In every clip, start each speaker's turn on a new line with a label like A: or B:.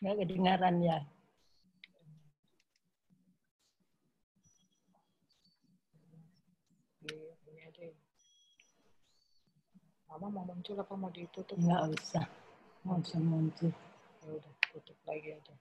A: Nggak kedengaran ya. ya. Mama mau muncul apa mau ditutup? Nggak usah. Nggak usah muncul. Ya udah, tutup lagi aja.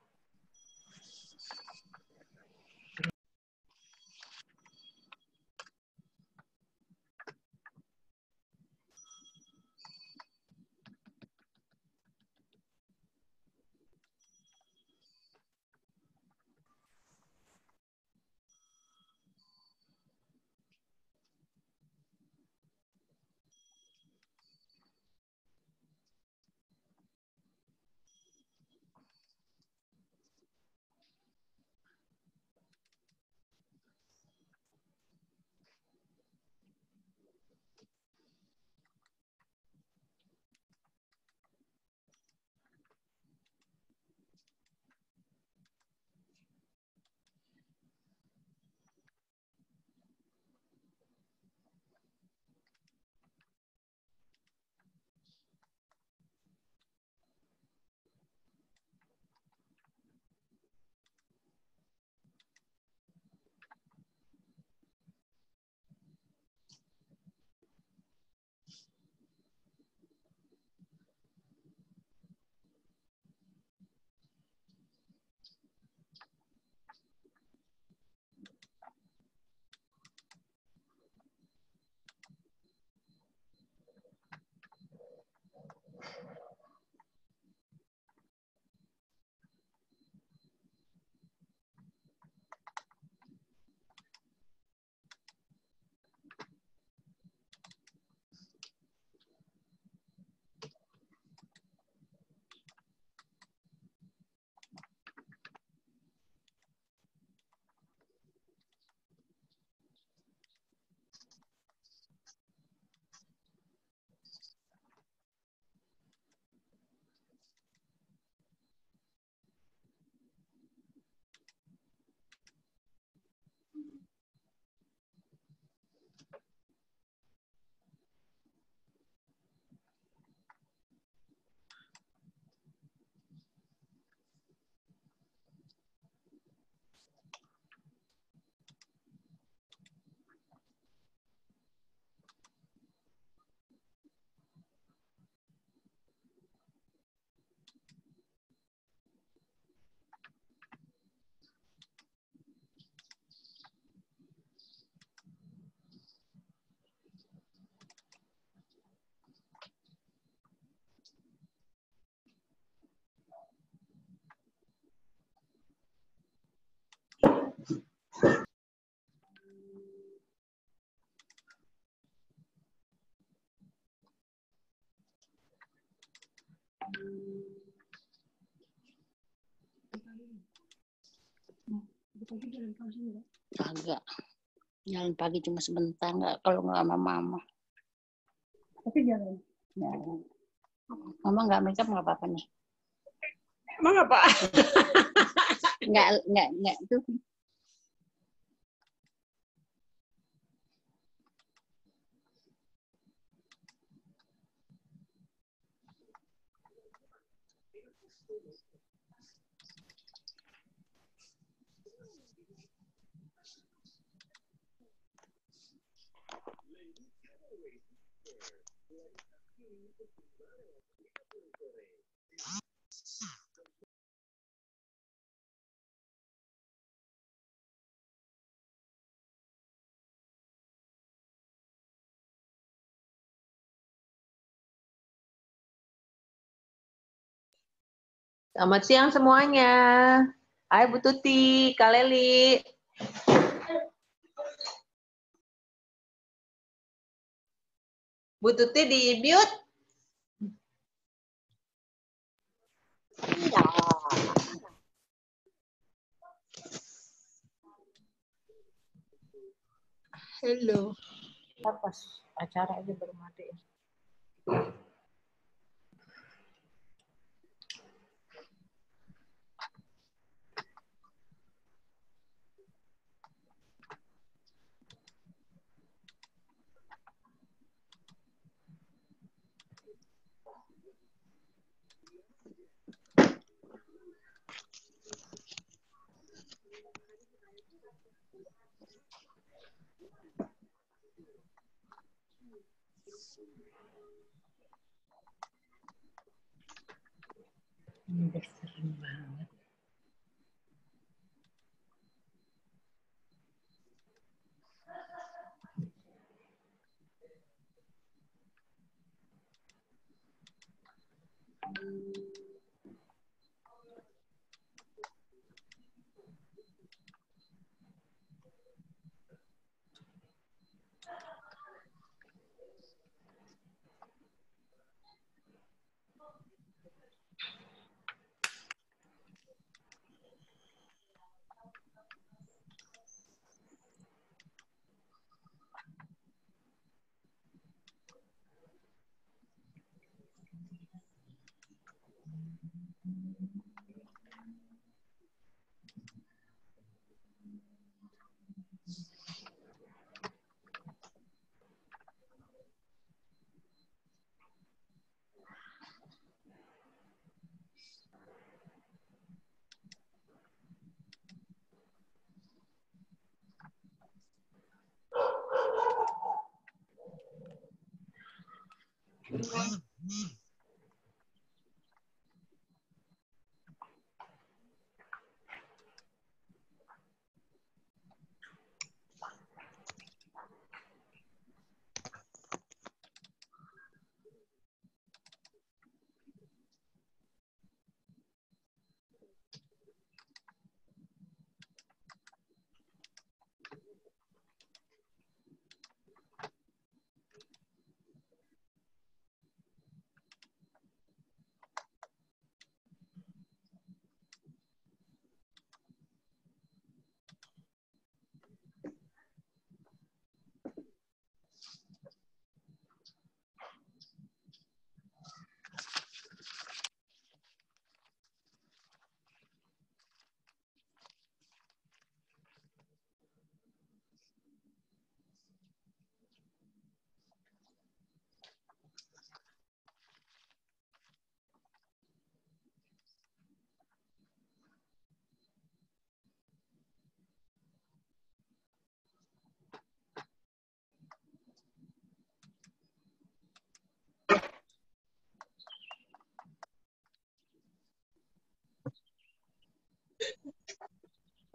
A: tapi jalan pagi enggak? Agak. Jalan pagi cuma sebentar enggak kalau nggak sama mama. Tapi jalan. Jalan. Mama nggak make up nggak apa-apa nih. Emang apa? nggak nggak nggak tuh Selamat siang semuanya. Hai Bu Tuti, Kak Leli. Bu Tuti di mute. Iya. Hello. Apa Pas acara aja baru mati. Ya. de Mm-hmm.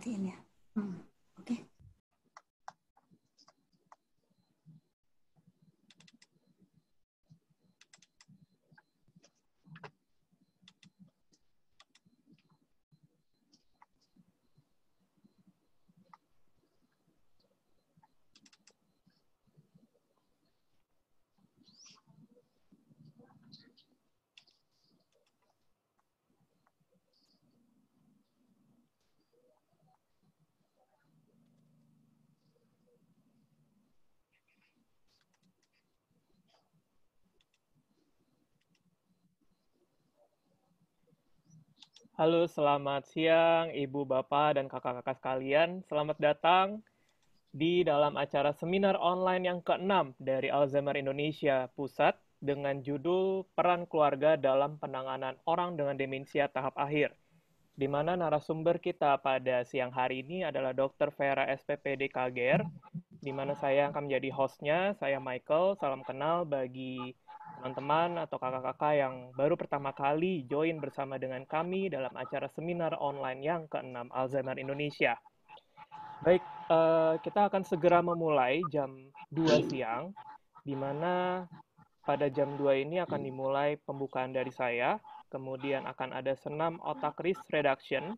A: 地面。
B: Halo, selamat siang Ibu, Bapak, dan kakak-kakak sekalian. Selamat datang di dalam acara seminar online yang ke-6 dari Alzheimer Indonesia Pusat dengan judul Peran Keluarga dalam Penanganan Orang dengan Demensia Tahap Akhir. Di mana narasumber kita pada siang hari ini adalah Dr. Vera SPPD KGR, e di mana saya akan menjadi hostnya, saya Michael, salam kenal bagi teman-teman atau kakak-kakak yang baru pertama kali join bersama dengan kami dalam acara seminar online yang ke-6 Alzheimer Indonesia. Baik, eh, kita akan segera memulai jam 2 siang, di mana pada jam 2 ini akan dimulai pembukaan dari saya, kemudian akan ada senam otak risk reduction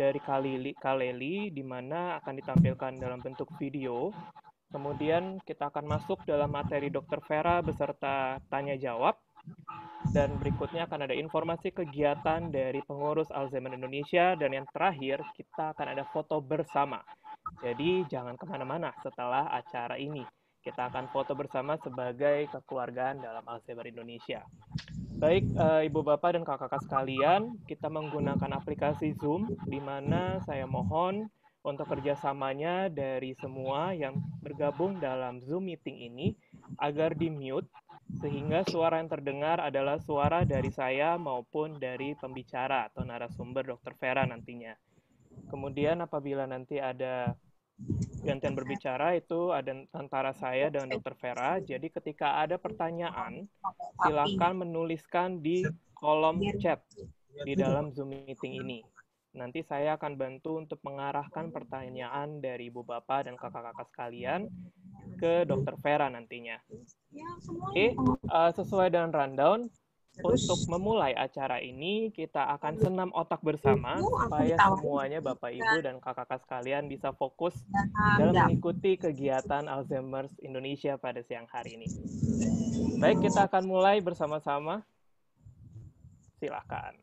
B: dari Kaleli, Kaleli di mana akan ditampilkan dalam bentuk video Kemudian kita akan masuk dalam materi Dr. Vera beserta tanya jawab. Dan berikutnya akan ada informasi kegiatan dari pengurus Alzheimer Indonesia. Dan yang terakhir, kita akan ada foto bersama. Jadi jangan kemana-mana setelah acara ini. Kita akan foto bersama sebagai kekeluargaan dalam Alzheimer Indonesia. Baik, uh, Ibu Bapak dan kakak-kakak sekalian, kita menggunakan aplikasi Zoom, di mana saya mohon untuk kerjasamanya dari semua yang bergabung dalam Zoom meeting ini agar di-mute sehingga suara yang terdengar adalah suara dari saya maupun dari pembicara atau narasumber Dr. Vera nantinya. Kemudian apabila nanti ada gantian berbicara itu ada antara saya dan Dr. Vera. Jadi ketika ada pertanyaan, silakan menuliskan di kolom chat di dalam Zoom meeting ini. Nanti saya akan bantu untuk mengarahkan pertanyaan dari Ibu Bapak dan kakak-kakak sekalian ke Dokter Vera nantinya. Oke, okay, uh, eh, sesuai dengan rundown, untuk memulai acara ini kita akan senam otak bersama supaya semuanya Bapak Ibu dan kakak-kakak sekalian bisa fokus dalam mengikuti kegiatan Alzheimer's Indonesia pada siang hari ini. Baik, kita akan mulai bersama-sama. Silakan.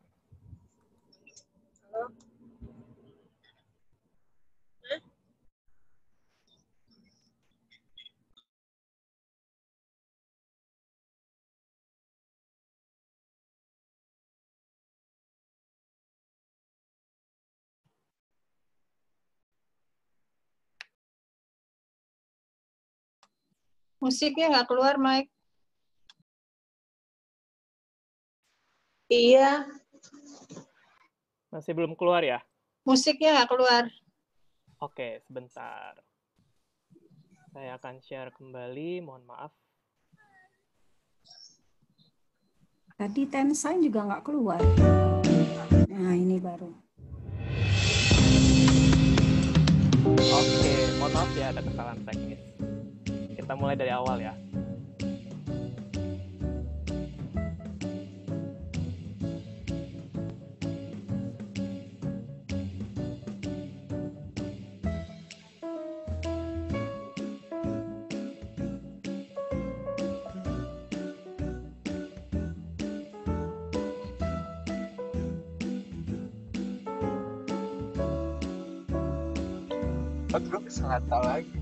A: Musiknya nggak keluar, Mike. Iya.
B: Masih belum keluar ya?
A: Musiknya nggak keluar.
B: Oke, sebentar. Saya akan share kembali. Mohon maaf.
A: Tadi tensain juga nggak keluar.
B: Nah, ini baru. Oke, mohon maaf ya ada kesalahan teknis kita mulai dari awal ya.
A: Aku sangat tahu lagi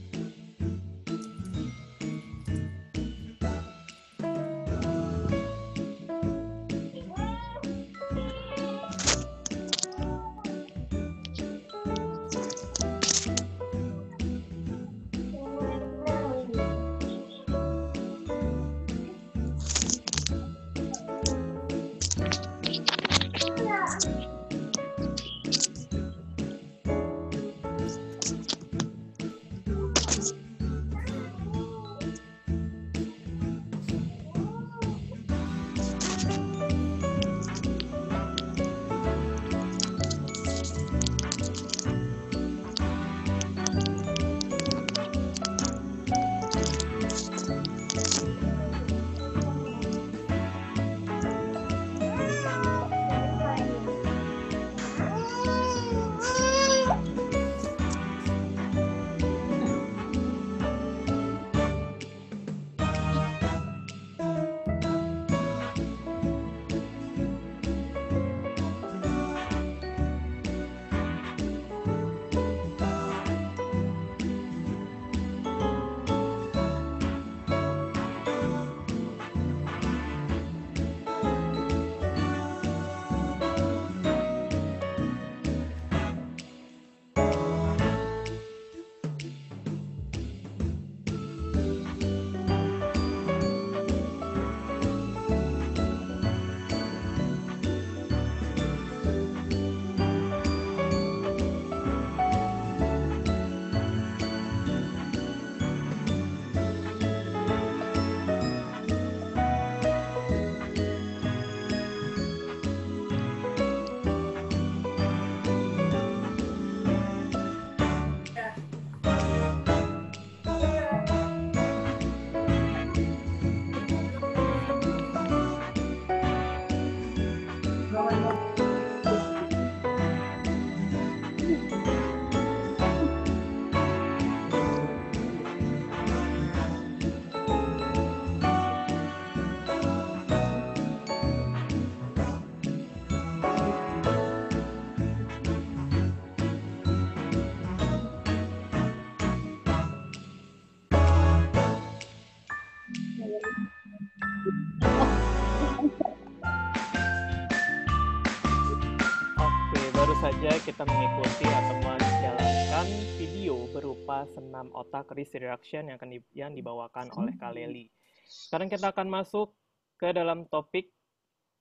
B: Oke, baru saja kita mengikuti atau menjalankan video berupa senam otak risk reaction yang, di, yang dibawakan oleh Kaleli. Sekarang kita akan masuk ke dalam topik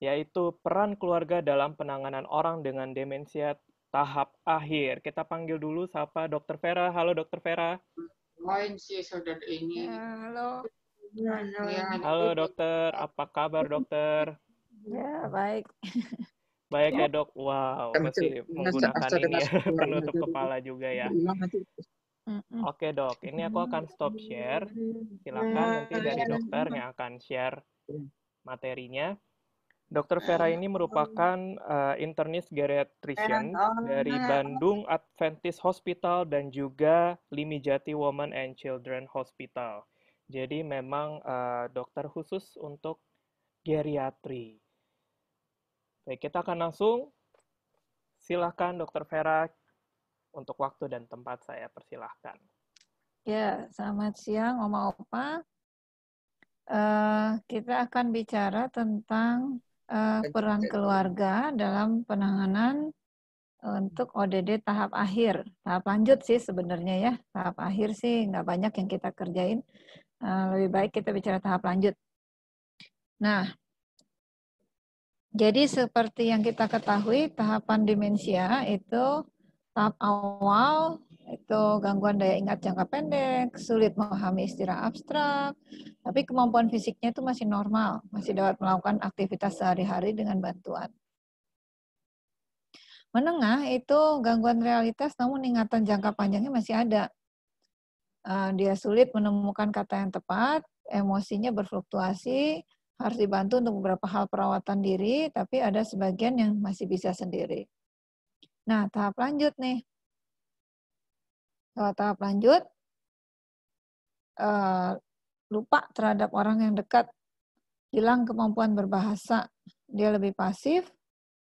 B: yaitu peran keluarga dalam penanganan orang dengan demensia tahap akhir. Kita panggil dulu siapa, Dokter Vera. Halo Dokter Vera.
A: Lain sih saudara ini. Ya, halo. Iya, halo
B: dokter, apa kabar dokter? Ya baik. Baik ya iya. dok, wow masih menggunakan ini ya penutup gitu. kepala juga ya. Iya, Oke dok, ini aku akan stop share. Silakan nanti dari dokter yang akan share materinya. Dokter Vera ini merupakan uh, eh, internis geriatrician oh, dari Bandung Adventist Hospital dan juga Limijati Women and Children Hospital. Jadi memang uh, dokter khusus untuk geriatri. Baik, kita akan langsung Silakan Dokter Vera untuk waktu dan tempat saya persilahkan.
A: Ya, selamat siang Oma Opa. Uh, kita akan bicara tentang uh, peran keluarga dalam penanganan untuk ODD tahap akhir. Tahap lanjut sih sebenarnya ya. Tahap akhir sih nggak banyak yang kita kerjain. Eh, lebih baik kita bicara tahap lanjut. Nah, jadi seperti yang kita ketahui, tahapan demensia itu tahap awal itu gangguan daya ingat jangka pendek, sulit memahami istilah abstrak, tapi kemampuan fisiknya itu masih normal, masih dapat melakukan aktivitas sehari-hari dengan bantuan. Menengah itu gangguan realitas namun ingatan jangka panjangnya masih ada. Eh, dia sulit menemukan kata yang tepat, emosinya berfluktuasi, harus dibantu untuk beberapa hal perawatan diri, tapi ada sebagian yang masih bisa sendiri. Nah, tahap lanjut nih. Kalau tahap lanjut, eh, lupa terhadap orang yang dekat, hilang kemampuan berbahasa, dia lebih pasif,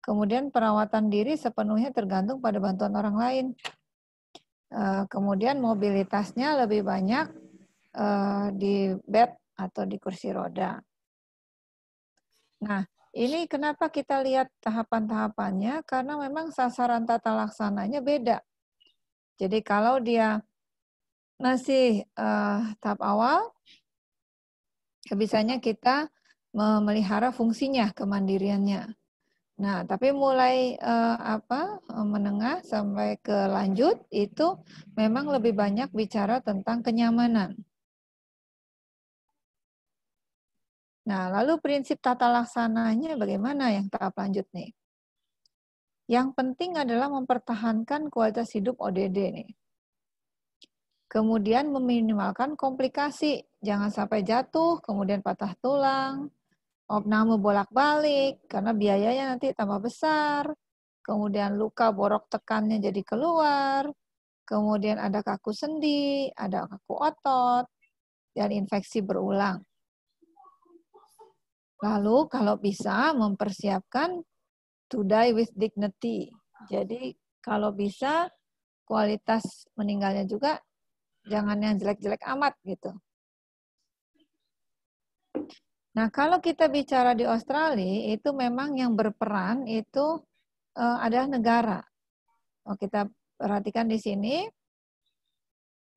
A: kemudian perawatan diri sepenuhnya tergantung pada bantuan orang lain. Eh, kemudian mobilitasnya lebih banyak eh, di bed atau di kursi roda. Nah, ini kenapa kita lihat tahapan-tahapannya? Karena memang sasaran tata laksananya beda. Jadi kalau dia masih uh, tahap awal, ya kita memelihara fungsinya, kemandiriannya. Nah, tapi mulai uh, apa eh, menengah sampai ke lanjut itu memang lebih banyak bicara tentang kenyamanan. Nah, lalu prinsip tata laksananya bagaimana yang tahap lanjut nih? Yang penting adalah mempertahankan kualitas hidup ODD nih. Kemudian meminimalkan komplikasi, jangan sampai jatuh, kemudian patah tulang, opname bolak-balik karena biayanya nanti tambah besar. Kemudian luka borok tekannya jadi keluar. Kemudian ada kaku sendi, ada kaku otot, dan infeksi berulang. Lalu kalau bisa mempersiapkan to die with dignity. Jadi kalau bisa kualitas meninggalnya juga jangan yang jelek-jelek amat gitu. Nah, kalau kita bicara di Australia, itu memang yang berperan itu uh, adalah negara. Oh, kita perhatikan di sini,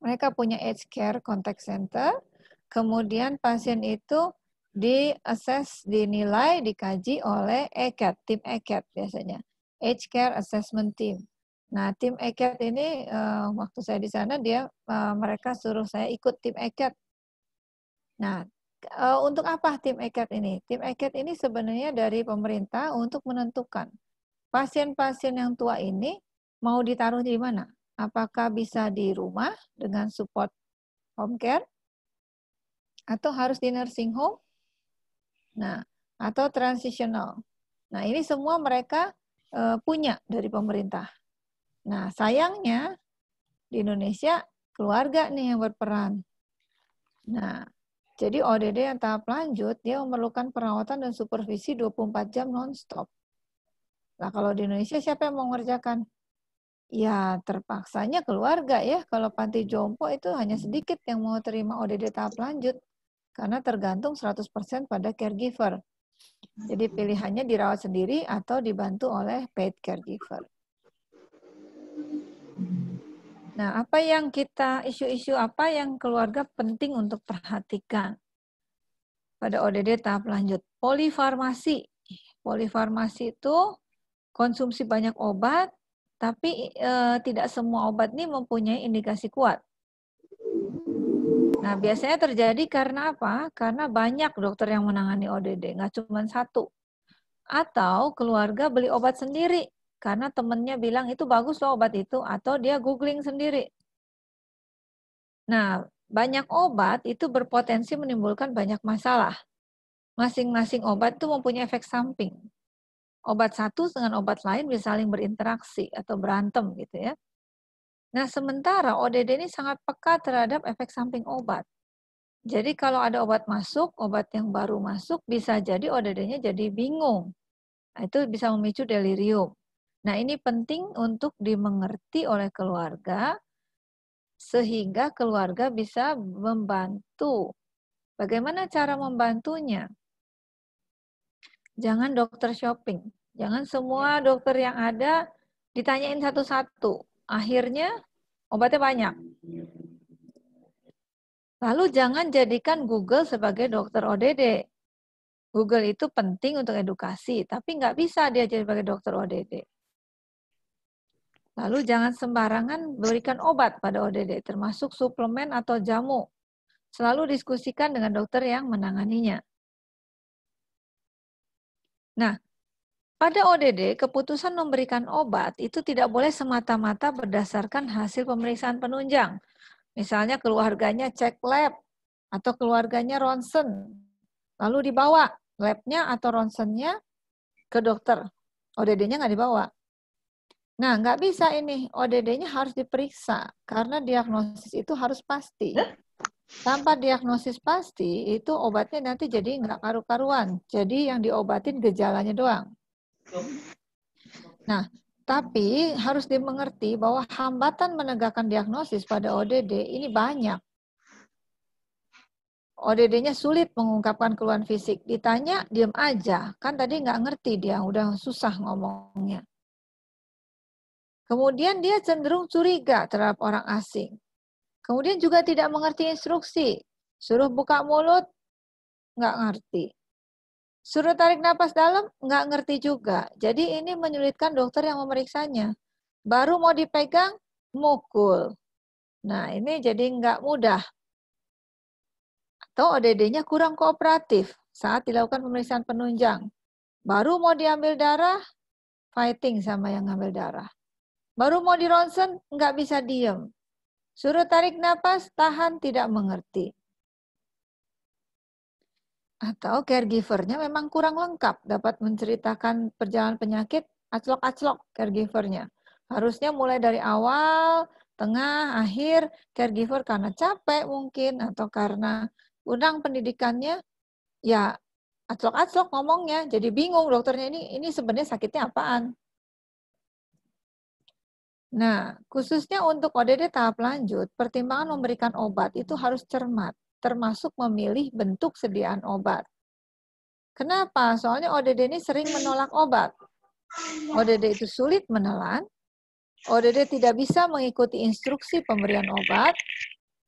A: mereka punya aged care contact center, kemudian pasien itu di-assess, dinilai, dikaji oleh ECAT, tim ECAT biasanya, Aged Care Assessment Team. Nah, tim ECAT ini uh, waktu saya di sana dia uh, mereka suruh saya ikut tim ECAT. Nah, uh, untuk apa tim ECAT ini? Tim ECAT ini sebenarnya dari pemerintah untuk menentukan pasien-pasien yang tua ini mau ditaruh di mana? Apakah bisa di rumah dengan support home care atau harus di nursing home? Nah, atau transitional. Nah, ini semua mereka uh, punya dari pemerintah. Nah, sayangnya di Indonesia keluarga nih yang berperan. Nah, jadi ODD yang tahap lanjut, dia memerlukan perawatan dan supervisi 24 jam non-stop. Nah, kalau di Indonesia siapa yang mau mengerjakan? Ya, terpaksanya keluarga ya. Kalau panti jompo itu hanya sedikit yang mau terima ODD tahap lanjut. Karena tergantung 100% pada caregiver. Jadi hmm. pilihannya dirawat sendiri atau dibantu oleh paid caregiver. Nah, apa yang kita isu-isu apa yang keluarga penting untuk perhatikan pada ODD tahap lanjut? Polifarmasi. Polifarmasi itu konsumsi banyak obat, tapi e, tidak semua obat ini mempunyai indikasi kuat. Nah, biasanya terjadi karena apa? Karena banyak dokter yang menangani ODD, nggak cuma satu. Atau keluarga beli obat sendiri karena temennya bilang itu bagus loh obat itu atau dia googling sendiri. Nah, banyak obat itu berpotensi menimbulkan banyak masalah. Masing-masing obat itu mempunyai efek samping. Obat satu dengan obat lain bisa saling berinteraksi atau berantem gitu ya. Nah, sementara ODD ini sangat peka terhadap efek samping obat. Jadi kalau ada obat masuk, obat yang baru masuk, bisa jadi ODD-nya jadi bingung. Nah, itu bisa memicu delirium. Nah, ini penting untuk dimengerti oleh keluarga sehingga keluarga bisa membantu. Bagaimana cara membantunya? Jangan dokter shopping. Jangan semua iya. dokter yang ada ditanyain satu-satu. Akhirnya obatnya banyak. Lalu jangan jadikan Google sebagai dokter ODD. Google itu penting untuk edukasi, tapi nggak bisa dia jadi sebagai dokter ODD. Lalu jangan sembarangan berikan obat pada ODD, termasuk suplemen atau jamu. Selalu diskusikan dengan dokter yang menanganinya. Nah, pada ODD, keputusan memberikan obat itu tidak boleh semata-mata berdasarkan hasil pemeriksaan penunjang. Misalnya keluarganya cek lab atau keluarganya ronsen, lalu dibawa labnya atau ronsennya ke dokter. ODD-nya nggak dibawa. Nah, nggak bisa ini ODD-nya harus diperiksa karena diagnosis itu harus pasti. Tanpa diagnosis pasti, itu obatnya nanti jadi nggak karu-karuan. Jadi yang diobatin gejalanya doang. Nah, tapi harus dimengerti bahwa hambatan menegakkan diagnosis pada ODD ini banyak. ODD-nya sulit mengungkapkan keluhan fisik. Ditanya, diam aja. Kan tadi nggak ngerti dia, udah susah ngomongnya. Kemudian dia cenderung curiga terhadap orang asing. Kemudian juga tidak mengerti instruksi. Suruh buka mulut, nggak ngerti. Suruh tarik napas dalam, nggak ngerti juga. Jadi ini menyulitkan dokter yang memeriksanya. Baru mau dipegang, mukul. Nah, ini jadi nggak mudah. Atau ODD-nya kurang kooperatif saat dilakukan pemeriksaan penunjang. Baru mau diambil darah, fighting sama yang ngambil darah. Baru mau di ronsen, nggak bisa diem. Suruh tarik nafas, tahan, tidak mengerti. Atau caregivernya memang kurang lengkap dapat menceritakan perjalanan penyakit aclok-aclok caregivernya. Harusnya mulai dari awal, tengah, akhir, caregiver karena capek mungkin atau karena undang pendidikannya ya aclok-aclok ngomongnya jadi bingung dokternya ini ini sebenarnya sakitnya apaan Nah, khususnya untuk ODD tahap lanjut, pertimbangan memberikan obat itu harus cermat, termasuk memilih bentuk sediaan obat. Kenapa? Soalnya ODD ini sering menolak obat. ODD itu sulit menelan, ODD tidak bisa mengikuti instruksi pemberian obat.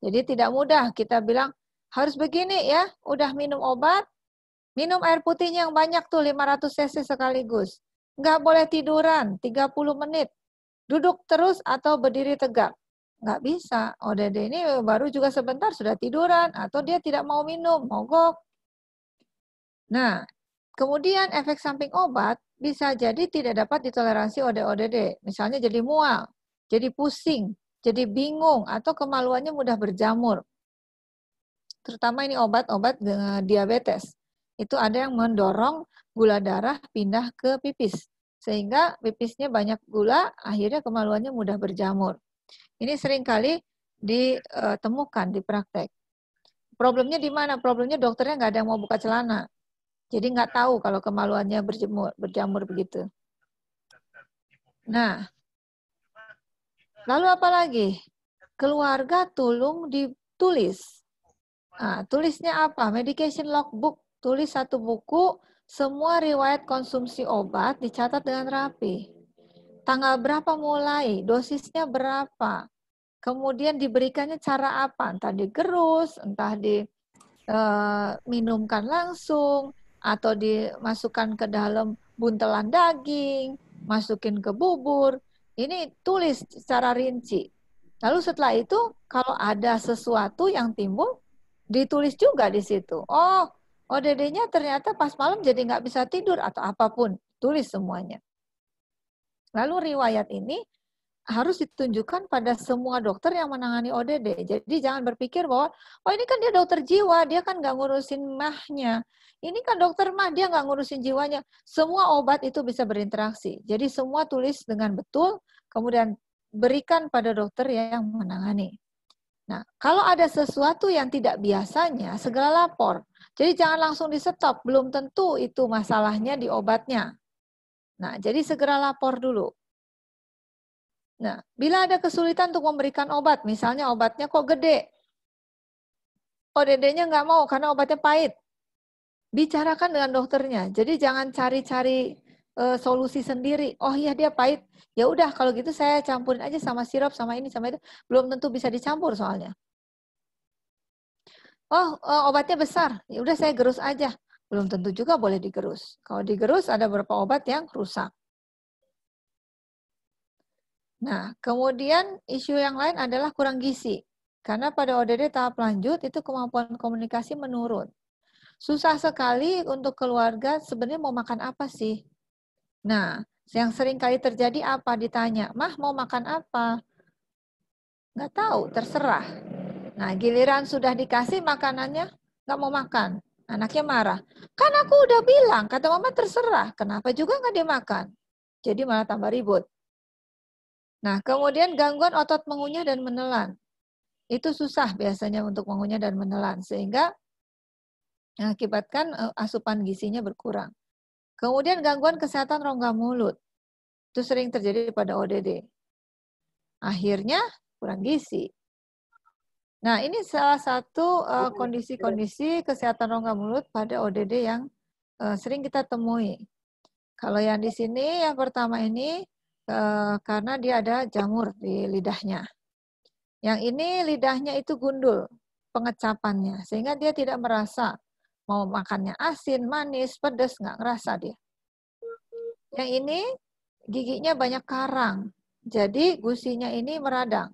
A: Jadi tidak mudah kita bilang harus begini ya, udah minum obat, minum air putihnya yang banyak tuh 500 cc sekaligus. Nggak boleh tiduran 30 menit. Duduk terus atau berdiri tegak? Nggak bisa. ODD oh, ini baru juga sebentar sudah tiduran atau dia tidak mau minum, mogok. Nah, kemudian efek samping obat bisa jadi tidak dapat ditoleransi ODD. Misalnya jadi mual, jadi pusing, jadi bingung, atau kemaluannya mudah berjamur. Terutama ini obat-obat eh, diabetes. Itu ada yang mendorong gula darah pindah ke pipis sehingga pipisnya banyak gula, akhirnya kemaluannya mudah berjamur. Ini sering kali ditemukan di praktek. Problemnya di mana? Problemnya dokternya nggak ada yang mau buka celana. Jadi nggak tahu kalau kemaluannya berjemur, berjamur begitu. Nah, lalu apa lagi? Keluarga tulung ditulis. Nah, tulisnya apa? Medication logbook. Tulis satu buku semua riwayat konsumsi obat dicatat dengan rapi. Tanggal berapa mulai, dosisnya berapa, kemudian diberikannya cara apa, entah digerus, entah diminumkan eh, e, langsung, atau dimasukkan ke dalam buntelan daging, masukin ke bubur. Ini tulis secara rinci. Lalu setelah itu, kalau ada sesuatu yang timbul, ditulis juga di situ. Oh, odd nya ternyata pas malam jadi nggak bisa tidur atau apapun. Tulis semuanya. Lalu riwayat ini harus ditunjukkan pada semua dokter yang menangani ODD. Jadi jangan berpikir bahwa, oh ini kan dia dokter jiwa, dia kan nggak ngurusin mahnya. Ini kan dokter mah, dia nggak ngurusin jiwanya. Semua obat itu bisa berinteraksi. Jadi semua tulis dengan betul, kemudian berikan pada dokter yang menangani. Nah, kalau ada sesuatu yang tidak biasanya, segera lapor. Jadi jangan langsung di stop, belum tentu itu masalahnya di obatnya. Nah, jadi segera lapor dulu. Nah, bila ada kesulitan untuk memberikan obat, misalnya obatnya kok gede, ODD-nya nggak mau karena obatnya pahit, bicarakan dengan dokternya. Jadi jangan cari-cari e, solusi sendiri. Oh iya dia pahit. Ya udah kalau gitu saya campurin aja sama sirup sama ini sama itu. Belum tentu bisa dicampur soalnya. Oh e, obatnya besar. Ya udah saya gerus aja. Belum tentu juga boleh digerus. Kalau digerus ada beberapa obat yang rusak. Nah, kemudian isu yang lain adalah kurang gizi. Karena pada ODD tahap lanjut itu kemampuan komunikasi menurun. Susah sekali untuk keluarga sebenarnya mau makan apa sih? Nah, yang sering kali terjadi apa? Ditanya, mah mau makan apa? Nggak tahu, terserah. Nah, giliran sudah dikasih makanannya, nggak mau makan. Anaknya marah. Kan aku udah bilang, kata mama terserah. Kenapa juga nggak dimakan? Jadi malah tambah ribut. Nah, kemudian gangguan otot mengunyah dan menelan. Itu susah biasanya untuk mengunyah dan menelan. Sehingga mengakibatkan eh, asupan gisinya berkurang. Kemudian gangguan kesehatan rongga mulut. Itu sering terjadi pada ODD. Akhirnya kurang gizi. Nah, ini salah satu eh, kondisi-kondisi uh, kesehatan rongga mulut pada ODD yang uh, sering kita temui. Kalau yang di sini, yang pertama ini uh, karena dia ada jamur di lidahnya. Yang ini lidahnya itu gundul pengecapannya, sehingga dia tidak merasa Mau makannya asin, manis, pedas, nggak ngerasa dia. Yang ini giginya banyak karang. Jadi gusinya ini meradang.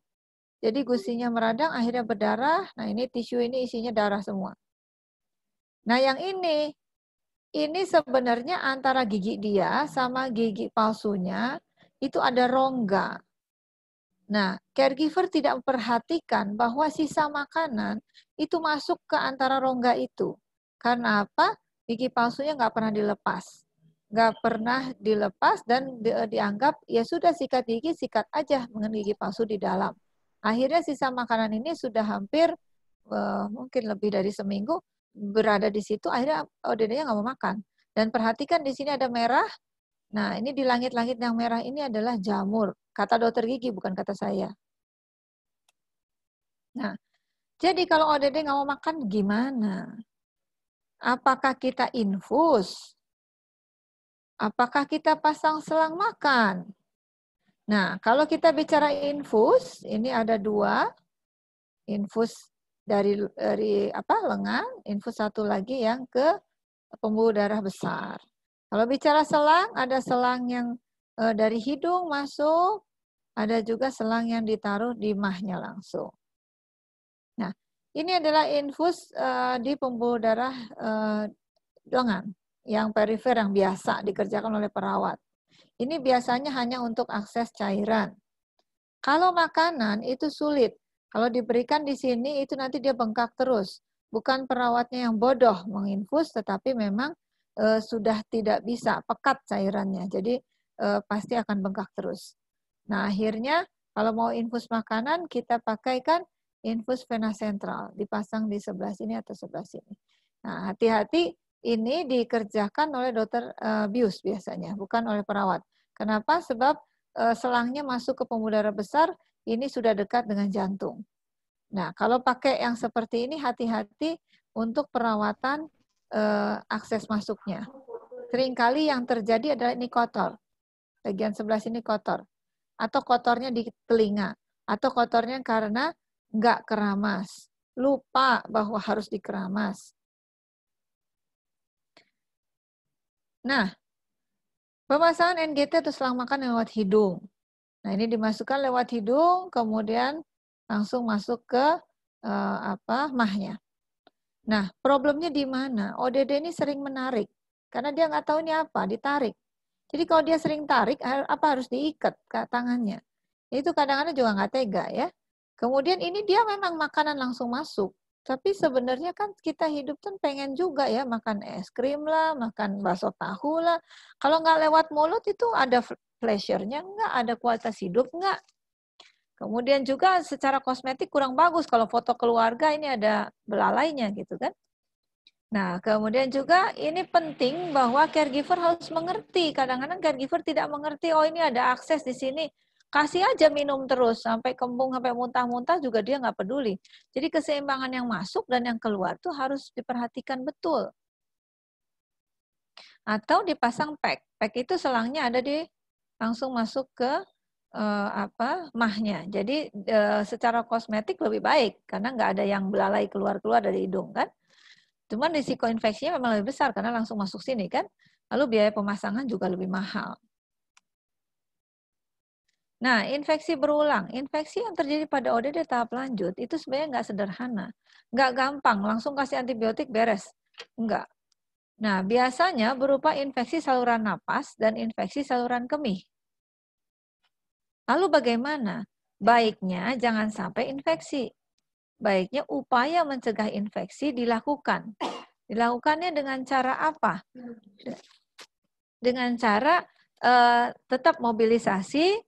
A: Jadi gusinya meradang akhirnya berdarah. Nah ini tisu ini isinya darah semua. Nah yang ini, ini sebenarnya antara gigi dia sama gigi palsunya itu ada rongga. Nah, caregiver tidak memperhatikan bahwa sisa makanan itu masuk ke antara rongga itu. Karena apa? Gigi palsunya nggak pernah dilepas. Nggak pernah dilepas dan di, eh, dianggap ya sudah sikat gigi, sikat aja mengenai gigi palsu di dalam. Akhirnya sisa makanan ini sudah hampir uh, mungkin lebih dari seminggu berada di situ, akhirnya oh, nggak mau makan. Dan perhatikan di sini ada merah. Nah, ini di langit-langit yang merah ini adalah jamur. Kata dokter gigi, bukan kata saya. Nah, jadi kalau ODD nggak mau makan, gimana? Apakah kita infus? Apakah kita pasang selang makan? Nah, kalau kita bicara infus, ini ada dua infus dari dari apa lengan, infus satu lagi yang ke pembuluh darah besar. Kalau bicara selang, ada selang yang e, dari hidung masuk, ada juga selang yang ditaruh di mahnya langsung. Nah, ini adalah infus uh, di pembuluh darah uh, lengan yang perifer yang biasa dikerjakan oleh perawat. Ini biasanya hanya untuk akses cairan. Kalau makanan itu sulit. Kalau diberikan di sini itu nanti dia bengkak terus. Bukan perawatnya yang bodoh menginfus, tetapi memang e, sudah tidak bisa pekat cairannya. Jadi e, pasti akan bengkak terus. Nah akhirnya kalau mau infus makanan kita pakaikan infus vena sentral dipasang di sebelah sini atau sebelah sini. Nah, hati-hati ini dikerjakan oleh dokter uh, bius biasanya, bukan oleh perawat. Kenapa? Sebab uh, selangnya masuk ke pembuluh darah besar, ini sudah dekat dengan jantung. Nah, kalau pakai yang seperti ini hati-hati untuk perawatan uh, akses masuknya. Seringkali yang terjadi adalah ini kotor. Bagian sebelah sini kotor. Atau kotornya di telinga. Atau kotornya karena nggak keramas, lupa bahwa harus dikeramas. Nah, pemasangan NGT atau selang makan lewat hidung. Nah, ini dimasukkan lewat hidung, kemudian langsung masuk ke eh, apa mahnya. Nah, problemnya di mana? ODD ini sering menarik karena dia nggak tahu ini apa, ditarik. Jadi kalau dia sering tarik, apa harus diikat ke tangannya. Itu kadang-kadang juga nggak tega ya. Kemudian ini dia memang makanan langsung masuk. Tapi sebenarnya kan kita hidup tuh pengen juga ya makan es krim lah, makan bakso tahu lah. Kalau nggak lewat mulut itu ada pleasure-nya nggak, ada kualitas hidup nggak. Kemudian juga secara kosmetik kurang bagus kalau foto keluarga ini ada belalainya gitu kan. Nah, kemudian juga ini penting bahwa caregiver harus mengerti. Kadang-kadang caregiver tidak mengerti, oh ini ada akses di sini kasih aja minum terus sampai kembung sampai muntah-muntah juga dia nggak peduli. Jadi keseimbangan yang masuk dan yang keluar tuh harus diperhatikan betul. Atau dipasang pack. Pack itu selangnya ada di langsung masuk ke uh, apa mahnya. Jadi uh, secara kosmetik lebih baik karena nggak ada yang belalai keluar-keluar dari hidung kan. Cuman risiko infeksinya memang lebih besar karena langsung masuk sini kan. Lalu biaya pemasangan juga lebih mahal. Nah, infeksi berulang. Infeksi yang terjadi pada ODD tahap lanjut itu sebenarnya nggak sederhana. Nggak gampang, langsung kasih antibiotik beres. Nggak. Nah, biasanya berupa infeksi saluran napas dan infeksi saluran kemih. Lalu bagaimana? Baiknya jangan sampai infeksi. Baiknya upaya mencegah infeksi dilakukan. Dilakukannya dengan cara apa? Dengan cara uh, tetap mobilisasi,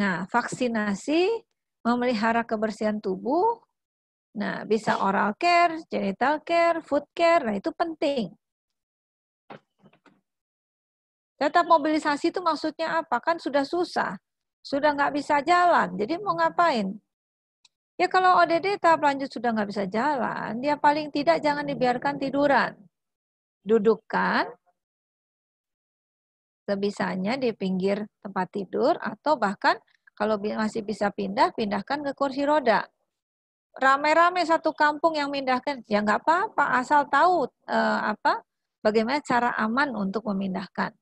A: Nah, vaksinasi memelihara kebersihan tubuh. Nah, bisa oral care, genital care, food care. Nah, itu penting. Data mobilisasi itu maksudnya apa? Kan sudah susah. Sudah nggak bisa jalan. Jadi mau ngapain? Ya kalau ODD tahap lanjut sudah nggak bisa jalan, dia ya paling tidak jangan dibiarkan tiduran. Dudukkan, sebisanya di pinggir tempat tidur atau bahkan kalau masih bisa pindah, pindahkan ke kursi roda. Rame-rame satu kampung yang pindahkan, ya nggak apa-apa, asal tahu eh, apa bagaimana cara aman untuk memindahkan.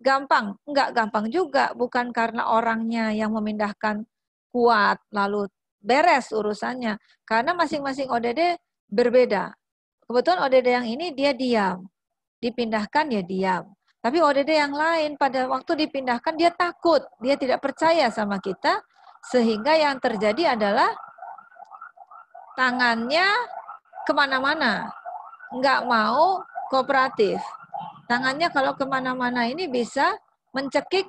A: Gampang, nggak gampang juga, bukan karena orangnya yang memindahkan kuat lalu beres urusannya, karena masing-masing ODD berbeda. Kebetulan ODD yang ini dia diam, dipindahkan ya diam tapi ODD yang lain pada waktu dipindahkan dia takut, dia tidak percaya sama kita, sehingga yang terjadi adalah tangannya kemana-mana, nggak mau kooperatif. Tangannya kalau kemana-mana ini bisa mencekik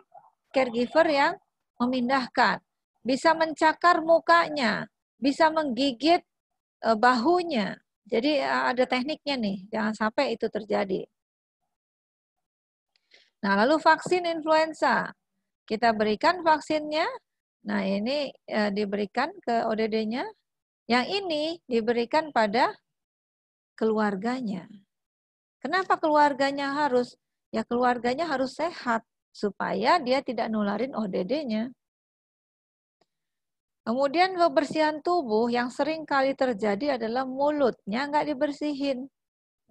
A: caregiver yang memindahkan, bisa mencakar mukanya, bisa menggigit e, bahunya. Jadi e, ada tekniknya nih, jangan sampai itu terjadi. Nah, lalu vaksin influenza. Kita berikan vaksinnya. Nah, ini e, diberikan ke ODD-nya. Yang ini diberikan pada keluarganya. Kenapa keluarganya harus? Ya keluarganya harus sehat supaya dia tidak nularin ODD-nya. Kemudian kebersihan tubuh yang sering kali terjadi adalah mulutnya nggak dibersihin.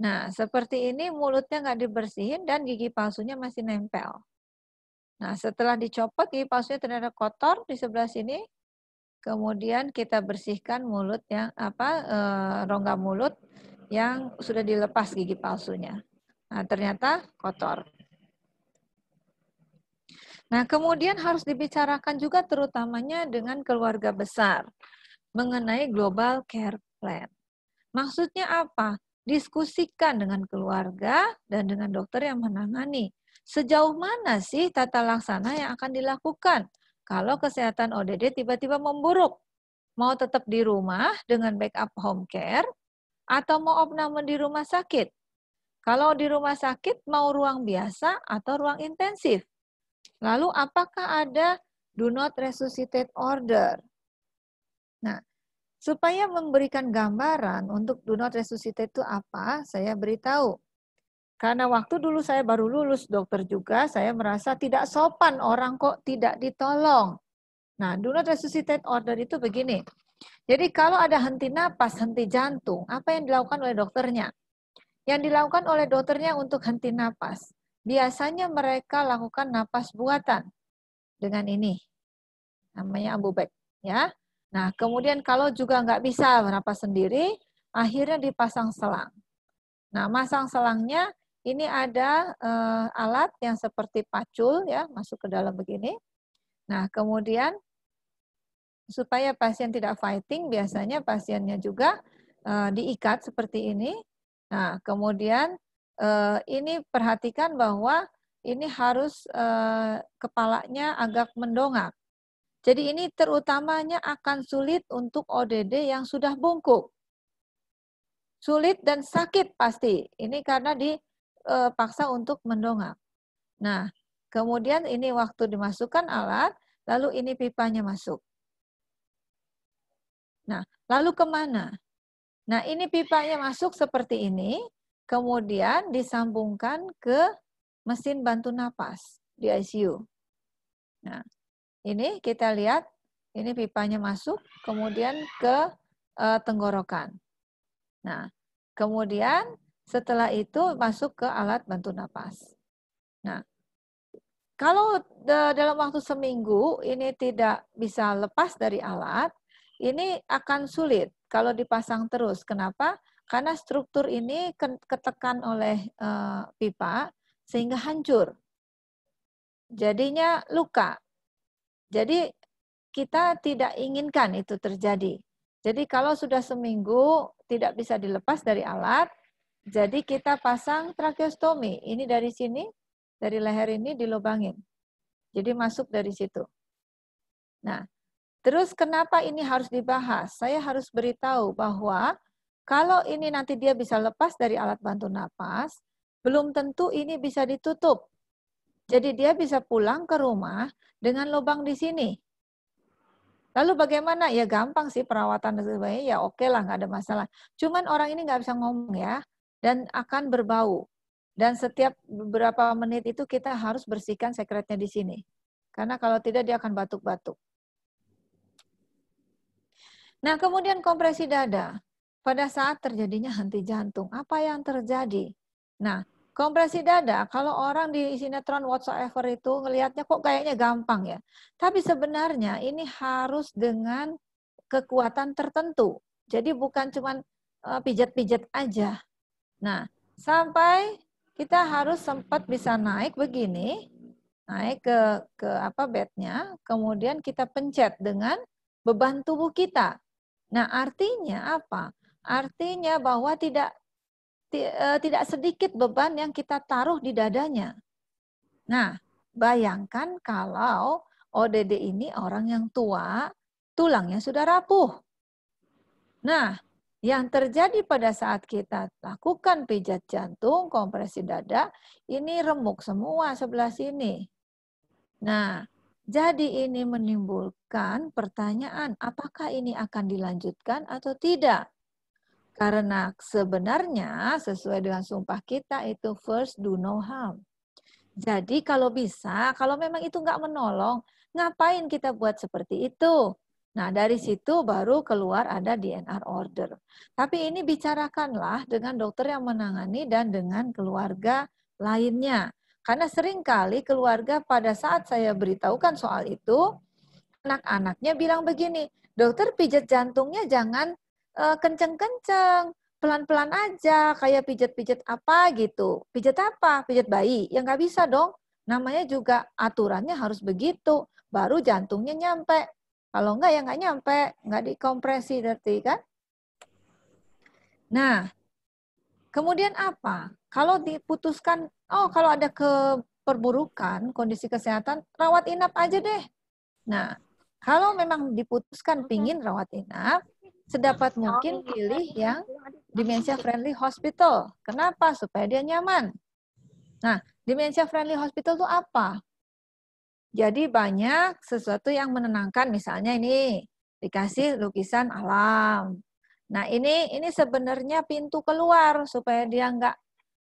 A: Nah, seperti ini mulutnya nggak dibersihin dan gigi palsunya masih nempel. Nah, setelah dicopot gigi palsunya ternyata kotor di sebelah sini. Kemudian kita bersihkan mulut yang apa e, rongga mulut yang sudah dilepas gigi palsunya. Nah, ternyata kotor. Nah, kemudian harus dibicarakan juga terutamanya dengan keluarga besar mengenai global care plan. Maksudnya apa? diskusikan dengan keluarga dan dengan dokter yang menangani. Sejauh mana sih tata laksana yang akan dilakukan kalau kesehatan ODD tiba-tiba memburuk? Mau tetap di rumah dengan backup home care atau mau opname di rumah sakit? Kalau di rumah sakit mau ruang biasa atau ruang intensif? Lalu apakah ada do not resuscitate order? Nah, Supaya memberikan gambaran untuk do not resuscitate itu apa, saya beritahu. Karena waktu dulu saya baru lulus dokter juga, saya merasa tidak sopan orang kok tidak ditolong. Nah, do not resuscitate order itu begini. Jadi kalau ada henti napas, henti jantung, apa yang dilakukan oleh dokternya? Yang dilakukan oleh dokternya untuk henti napas. Biasanya mereka lakukan napas buatan dengan ini. Namanya ambubek, ya. Nah, kemudian kalau juga nggak bisa bernapas sendiri, akhirnya dipasang selang. Nah, masang selangnya ini ada uh, alat yang seperti pacul ya, masuk ke dalam begini. Nah, kemudian supaya pasien tidak fighting, biasanya pasiennya juga uh, diikat seperti ini. Nah, kemudian uh, ini perhatikan bahwa ini harus uh, kepalanya agak mendongak jadi ini terutamanya akan sulit untuk ODD yang sudah bungkuk. Sulit dan sakit pasti. Ini karena dipaksa untuk mendongak. Nah, kemudian ini waktu dimasukkan alat, lalu ini pipanya masuk. Nah, lalu kemana? Nah, ini pipanya masuk seperti ini, kemudian disambungkan ke mesin bantu napas di ICU. Nah, ini kita lihat, ini pipanya masuk, kemudian ke e, tenggorokan. Nah, kemudian setelah itu masuk ke alat bantu napas. Nah, kalau dalam waktu seminggu ini tidak bisa lepas dari alat, ini akan sulit kalau dipasang terus. Kenapa? Karena struktur ini ketekan oleh e, pipa sehingga hancur. Jadinya luka. Jadi kita tidak inginkan itu terjadi. Jadi kalau sudah seminggu tidak bisa dilepas dari alat, jadi kita pasang tracheostomi. Ini dari sini, dari leher ini dilubangin. Jadi masuk dari situ. Nah, terus kenapa ini harus dibahas? Saya harus beritahu bahwa kalau ini nanti dia bisa lepas dari alat bantu napas, belum tentu ini bisa ditutup. Jadi dia bisa pulang ke rumah dengan lubang di sini. Lalu bagaimana? Ya gampang sih perawatan dan sebagainya. Ya oke okay lah, nggak ada masalah. Cuman orang ini nggak bisa ngomong ya, dan akan berbau. Dan setiap beberapa menit itu kita harus bersihkan sekretnya di sini. Karena kalau tidak dia akan batuk-batuk. Nah kemudian kompresi dada. Pada saat terjadinya henti jantung, apa yang terjadi? Nah, Kompresi dada, kalau orang di sinetron whatsoever itu ngelihatnya kok kayaknya gampang ya. Tapi sebenarnya ini harus dengan kekuatan tertentu. Jadi bukan cuma eh, pijat-pijat aja. Nah, sampai kita harus sempat bisa naik begini, naik ke ke apa bednya, kemudian kita pencet dengan beban tubuh kita. Nah, artinya apa? Artinya bahwa tidak E, tidak sedikit beban yang kita taruh di dadanya. Nah, bayangkan kalau ODD ini orang yang tua, tulangnya sudah rapuh. Nah, yang terjadi pada saat kita lakukan pijat jantung, kompresi dada, ini remuk semua sebelah sini. Nah, jadi ini menimbulkan pertanyaan, apakah ini akan dilanjutkan atau tidak? Karena sebenarnya sesuai dengan sumpah kita itu first do no harm. Jadi kalau bisa, kalau memang itu nggak menolong, ngapain kita buat seperti itu? Nah dari situ baru keluar ada DNR order. Tapi ini bicarakanlah dengan dokter yang menangani dan dengan keluarga lainnya. Karena seringkali keluarga pada saat saya beritahukan soal itu, anak-anaknya bilang begini, dokter pijat jantungnya jangan Eh, kenceng-kenceng, pelan-pelan aja, kayak pijat-pijat apa gitu. Pijat apa? Pijat bayi. Yang nggak bisa dong. Namanya juga aturannya harus begitu. Baru jantungnya nyampe. Kalau nggak ya nggak nyampe. Nggak dikompresi berarti kan? Nah, kemudian apa? Kalau diputuskan, oh kalau ada keperburukan kondisi kesehatan, rawat inap aja deh. Nah, kalau memang diputuskan pingin rawat inap, sedapat oh, mungkin iya. pilih yang dementia friendly hospital. Kenapa? Supaya dia nyaman. Nah, dementia friendly hospital itu apa? Jadi banyak sesuatu yang menenangkan, misalnya ini dikasih lukisan alam. Nah ini ini sebenarnya pintu keluar supaya dia nggak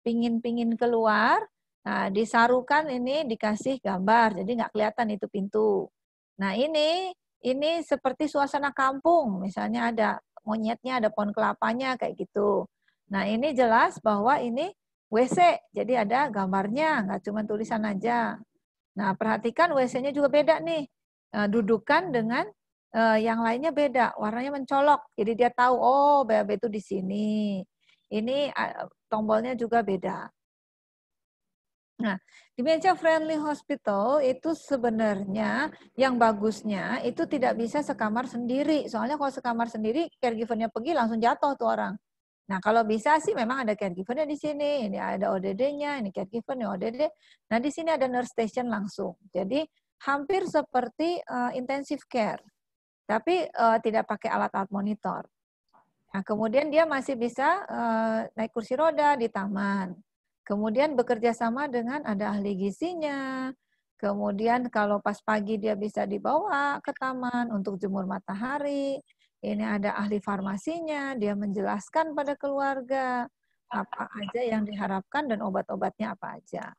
A: pingin-pingin keluar. Nah disarukan ini dikasih gambar, jadi nggak kelihatan itu pintu. Nah ini ini seperti suasana kampung, misalnya ada monyetnya, ada pohon kelapanya kayak gitu. Nah, ini jelas bahwa ini WC, jadi ada gambarnya, nggak cuma tulisan aja. Nah, perhatikan WC-nya juga beda nih. Eh, dudukan dengan eh, yang lainnya beda, warnanya mencolok. Jadi dia tahu, oh BAB itu di sini. Ini eh, tombolnya juga beda. Nah, demensia friendly hospital itu sebenarnya yang bagusnya itu tidak bisa sekamar sendiri. Soalnya kalau sekamar sendiri caregivernya pergi langsung jatuh tuh orang. Nah, kalau bisa sih memang ada caregivernya di sini, ini ada ODD-nya, ini caregiver, ini ODD. Nah, di sini ada nurse station langsung. Jadi, hampir seperti uh, intensive care. Tapi uh, tidak pakai alat-alat monitor. Nah, kemudian dia masih bisa uh, naik kursi roda di taman Kemudian bekerja sama dengan ada ahli gizinya. Kemudian kalau pas pagi dia bisa dibawa ke taman untuk jemur matahari. Ini ada ahli farmasinya, dia menjelaskan pada keluarga apa aja yang diharapkan dan obat-obatnya apa aja.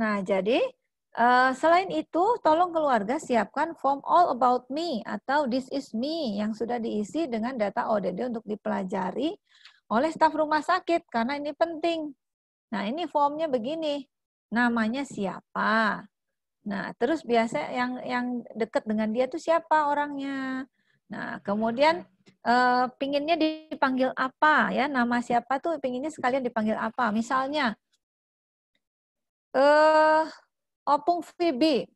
A: nah, jadi Eh, selain itu, tolong keluarga siapkan form all about me atau this is me yang sudah diisi dengan data ODD untuk dipelajari oleh staf rumah sakit karena ini penting. Nah, ini formnya begini. Namanya siapa? Nah, terus biasa yang yang dekat dengan dia tuh siapa orangnya? Nah, kemudian eh, pinginnya dipanggil apa ya? Nama siapa tuh pinginnya sekalian dipanggil apa? Misalnya eh Opung Vibi.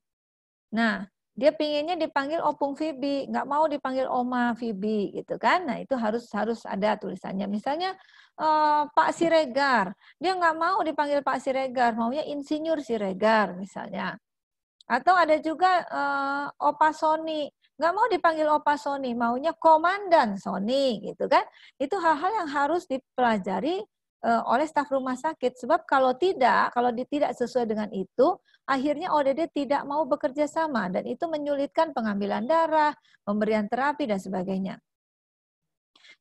A: Nah, dia pinginnya dipanggil Opung Vibi, nggak mau dipanggil Oma Vibi gitu kan. Nah, itu harus harus ada tulisannya. Misalnya uh, Pak Siregar, dia nggak mau dipanggil Pak Siregar, maunya Insinyur Siregar misalnya. Atau ada juga uh, Opa Sony, nggak mau dipanggil Opa Sony, maunya Komandan Sony gitu kan. Itu hal-hal yang harus dipelajari Eh, oleh staf rumah sakit. Sebab kalau tidak, kalau tidak sesuai dengan itu, akhirnya ODD tidak mau bekerja sama dan itu menyulitkan pengambilan darah, pemberian terapi dan sebagainya.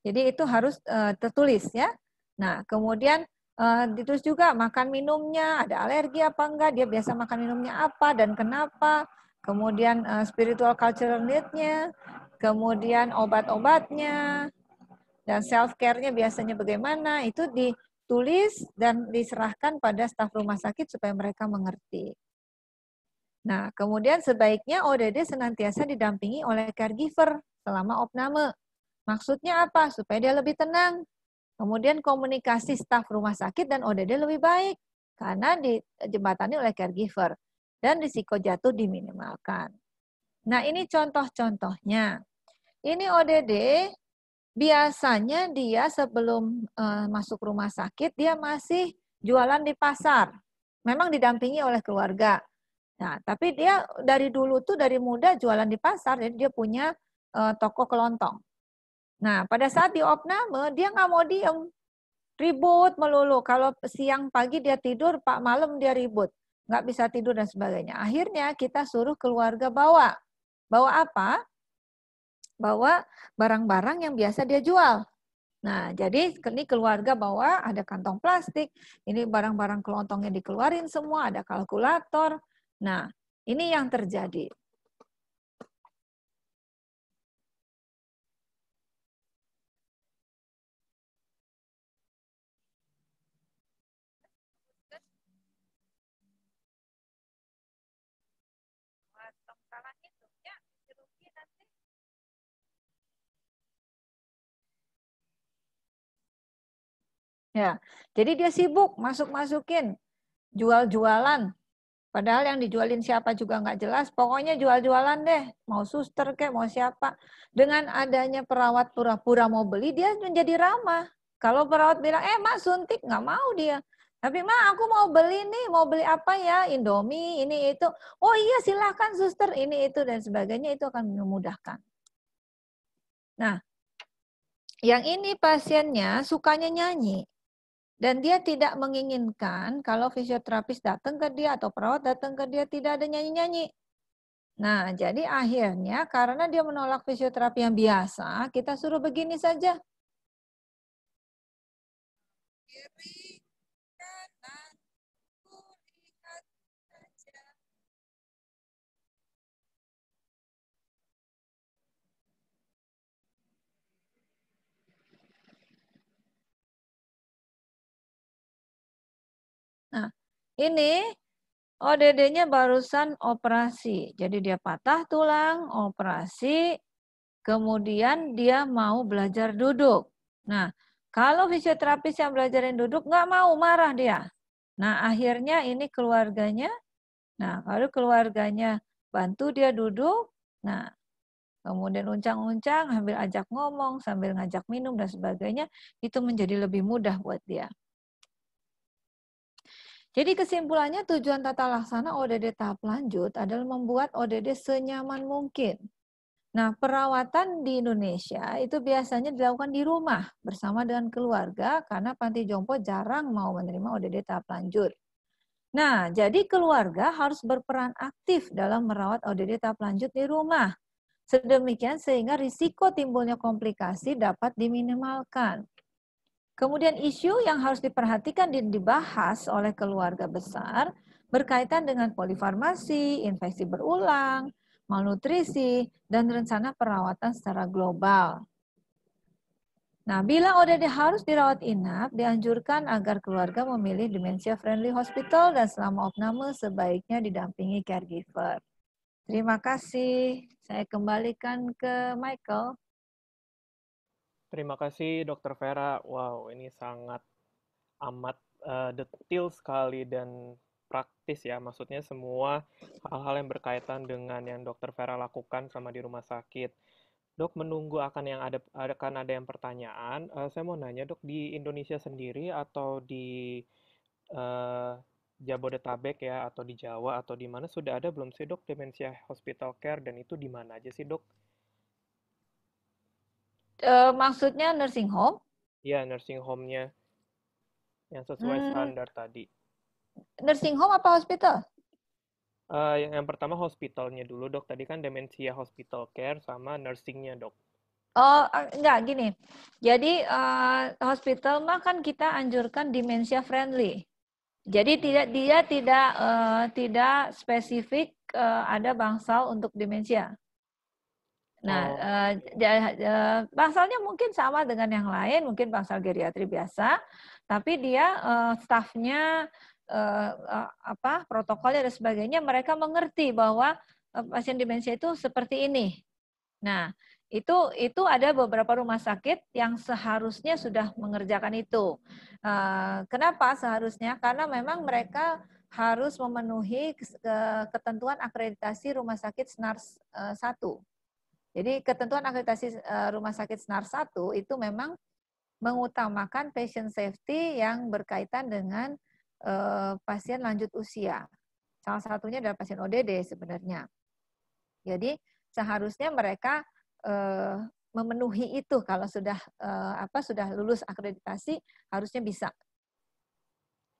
A: Jadi itu harus uh, tertulis ya. Nah, kemudian uh, eh, ditulis juga makan minumnya, ada alergi apa enggak, dia biasa makan minumnya apa dan kenapa, kemudian uh, spiritual cultural need-nya, kemudian obat-obatnya, dan self care-nya biasanya bagaimana itu di tulis dan diserahkan pada staf rumah sakit supaya mereka mengerti. Nah, kemudian sebaiknya ODD senantiasa didampingi oleh caregiver selama opname. Maksudnya apa? Supaya dia lebih tenang. Kemudian komunikasi staf rumah sakit dan ODD lebih baik karena dijembatani oleh caregiver dan risiko jatuh diminimalkan. Nah, ini contoh-contohnya. Ini ODD biasanya dia sebelum eh, masuk rumah sakit dia masih jualan di pasar. Memang didampingi oleh keluarga. Nah, tapi dia dari dulu tuh dari muda jualan di pasar, jadi dia punya eh, toko kelontong. Nah, pada saat di opname dia nggak mau diem, ribut melulu. Kalau siang pagi dia tidur, pak malam dia ribut, nggak bisa tidur dan sebagainya. Akhirnya kita suruh keluarga bawa. Bawa apa? bawa barang-barang yang biasa dia jual. Nah, jadi ini keluarga bawa ada kantong plastik, ini barang-barang kelontongnya dikeluarin semua, ada kalkulator. Nah, ini yang terjadi. Ya, jadi dia sibuk masuk-masukin, jual-jualan. Padahal yang dijualin siapa juga nggak jelas. Pokoknya jual-jualan deh, mau suster kek, mau siapa. Dengan adanya perawat pura-pura mau beli, dia menjadi ramah. Kalau perawat bilang, eh mak suntik, nggak mau dia. Tapi mak aku mau beli nih, mau beli apa ya, Indomie, ini itu. Oh iya silahkan suster, ini itu dan sebagainya, itu akan memudahkan. Nah, yang ini pasiennya sukanya nyanyi. Dan dia tidak menginginkan kalau fisioterapis datang ke dia atau perawat datang ke dia tidak ada nyanyi-nyanyi. Nah, jadi akhirnya karena dia menolak fisioterapi yang biasa, kita suruh begini saja. Ini ODD-nya barusan operasi. Jadi dia patah tulang, operasi, kemudian dia mau belajar duduk. Nah, kalau fisioterapis yang belajarin duduk nggak mau marah dia. Nah, akhirnya ini keluarganya. Nah, kalau keluarganya bantu dia duduk, nah kemudian uncang-uncang, sambil ajak ngomong, sambil ngajak minum dan sebagainya, itu menjadi lebih mudah buat dia. Jadi kesimpulannya tujuan tata laksana ODD tahap lanjut adalah membuat ODD senyaman mungkin. Nah, perawatan di Indonesia itu biasanya dilakukan di rumah bersama dengan keluarga karena panti jompo jarang mau menerima ODD tahap lanjut. Nah, jadi keluarga harus berperan aktif dalam merawat ODD tahap lanjut di rumah. Sedemikian sehingga risiko timbulnya komplikasi dapat diminimalkan. Kemudian isu yang harus diperhatikan dan dibahas oleh keluarga besar berkaitan dengan polifarmasi, infeksi berulang, malnutrisi, dan rencana perawatan secara global. Nah, bila ODD harus dirawat inap, dianjurkan agar keluarga memilih dementia friendly hospital dan selama opname sebaiknya didampingi caregiver. Terima kasih. Saya kembalikan ke Michael.
B: Terima kasih Dokter Vera. Wow, ini sangat amat uh, eh, detil sekali dan praktis ya. Maksudnya semua hal-hal yang berkaitan dengan yang Dokter Vera lakukan selama di rumah sakit. Dok menunggu akan yang ada akan ada yang pertanyaan. Uh, saya mau nanya dok di Indonesia sendiri atau di uh, Jabodetabek ya atau di Jawa atau di mana sudah ada belum sih dok demensia hospital care dan itu di mana aja sih dok?
A: uh, maksudnya nursing home?
B: Iya, nursing home-nya yang sesuai hmm. standar tadi.
A: Nursing home apa hospital?
B: Uh, yang, yang pertama hospitalnya dulu dok. Tadi kan demensia hospital care sama nursing-nya, dok.
A: Oh, eh, enggak gini. Jadi uh, hospital mah kan kita anjurkan demensia friendly. Jadi tidak dia tidak uh, tidak spesifik uh, ada bangsal untuk demensia. Nah, oh. Eh, pasalnya mungkin sama dengan yang lain, mungkin pasal geriatri biasa, tapi dia eh, stafnya eh, apa protokolnya dan sebagainya mereka mengerti bahwa pasien demensia itu seperti ini. Nah, itu itu ada beberapa rumah sakit yang seharusnya sudah mengerjakan itu. Kenapa seharusnya? Karena memang mereka harus memenuhi ketentuan akreditasi rumah sakit SNARS 1 jadi ketentuan akreditasi eh, rumah sakit SNAR 1 itu memang mengutamakan patient safety yang berkaitan dengan eh, pasien lanjut usia. Salah satunya adalah pasien ODD sebenarnya. Jadi seharusnya mereka eh, memenuhi itu kalau sudah apa sudah lulus akreditasi harusnya bisa.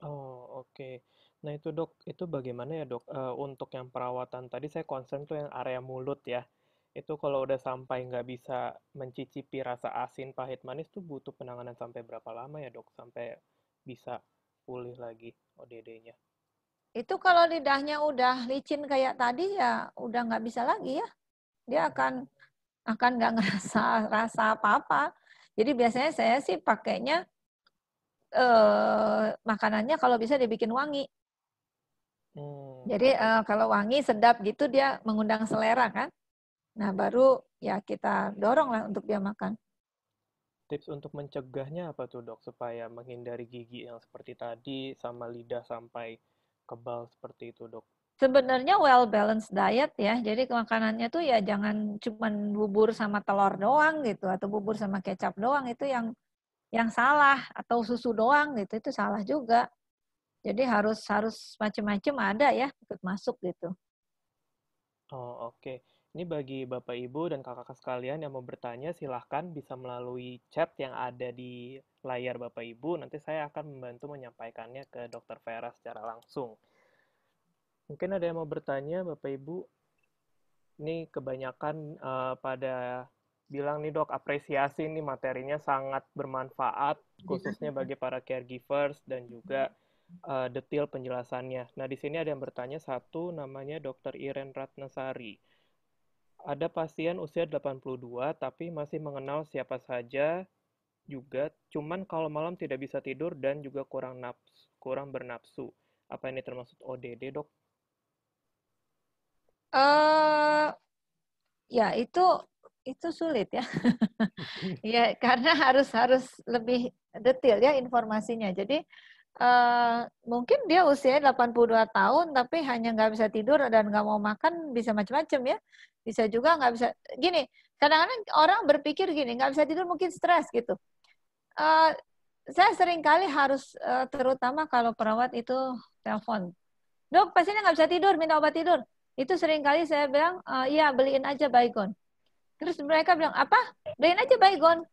B: Oh, oke. Okay. Nah, itu Dok, itu bagaimana ya, Dok? untuk yang perawatan tadi saya concern tuh yang area mulut ya itu kalau udah sampai nggak bisa mencicipi rasa asin pahit manis tuh butuh penanganan sampai berapa lama ya dok sampai bisa pulih lagi ODD-nya?
A: Itu kalau lidahnya udah licin kayak tadi ya udah nggak bisa lagi ya. Dia akan akan nggak ngerasa rasa apa-apa. Jadi biasanya saya sih pakainya eh, makanannya kalau bisa dibikin wangi. Hmm. Jadi eh, kalau wangi sedap gitu dia mengundang selera kan. Nah, baru ya kita dorong lah untuk dia makan.
B: Tips untuk mencegahnya apa tuh dok supaya menghindari gigi yang seperti tadi sama lidah sampai kebal seperti itu dok?
A: Sebenarnya well balanced diet ya. Jadi makanannya tuh ya jangan cuman bubur sama telur doang gitu atau bubur sama kecap doang itu yang yang salah atau susu doang gitu itu salah juga. Jadi harus harus macam-macam ada ya ikut masuk gitu.
B: Oh oke. Okay. Ini bagi Bapak, Ibu, dan kakak-kakak sekalian yang mau bertanya, silahkan bisa melalui chat yang ada di layar Bapak, Ibu. Nanti saya akan membantu menyampaikannya ke dokter Vera secara langsung. Mungkin ada yang mau bertanya, Bapak, Ibu. Ini kebanyakan uh, pada bilang nih dok, apresiasi nih materinya sangat bermanfaat, khususnya bagi para caregivers dan juga uh, eh, detail penjelasannya. Nah, di sini ada yang bertanya satu namanya Dr. Iren Ratnasari. Ada pasien usia 82 tapi masih mengenal siapa saja juga, cuman kalau malam tidak bisa tidur dan juga kurang naps, kurang bernapsu. Apa ini termasuk ODD, Dok?
A: Eh uh, ya itu itu sulit ya. ya, karena harus harus lebih detail ya informasinya. Jadi Uh, mungkin dia usianya 82 tahun tapi hanya nggak bisa tidur dan nggak mau makan bisa macam-macam ya bisa juga nggak bisa gini kadang-kadang orang berpikir gini nggak bisa tidur mungkin stres gitu uh, saya sering kali harus uh, terutama kalau perawat itu telepon dok pasiennya nggak bisa tidur minta obat tidur itu sering kali saya bilang uh, beliin aja baygon terus mereka bilang apa beliin aja baygon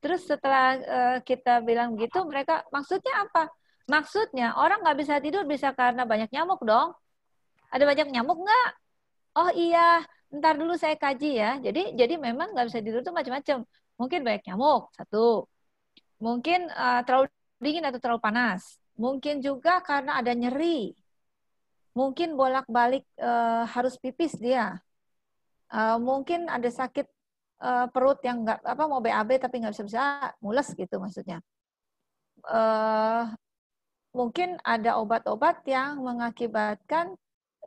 A: terus setelah uh, kita bilang gitu mereka maksudnya apa maksudnya orang nggak bisa tidur bisa karena banyak nyamuk dong ada banyak nyamuk nggak oh iya ntar dulu saya kaji ya. Jadi jadi memang nggak bisa tidur tuh macam-macam. Mungkin banyak nyamuk satu, mungkin uh, terlalu dingin atau terlalu panas, mungkin juga karena ada nyeri, mungkin bolak-balik uh, harus pipis dia, uh, mungkin ada sakit uh, perut yang nggak apa mau BAB tapi nggak bisa bisa mules gitu maksudnya. Uh, mungkin ada obat-obat yang mengakibatkan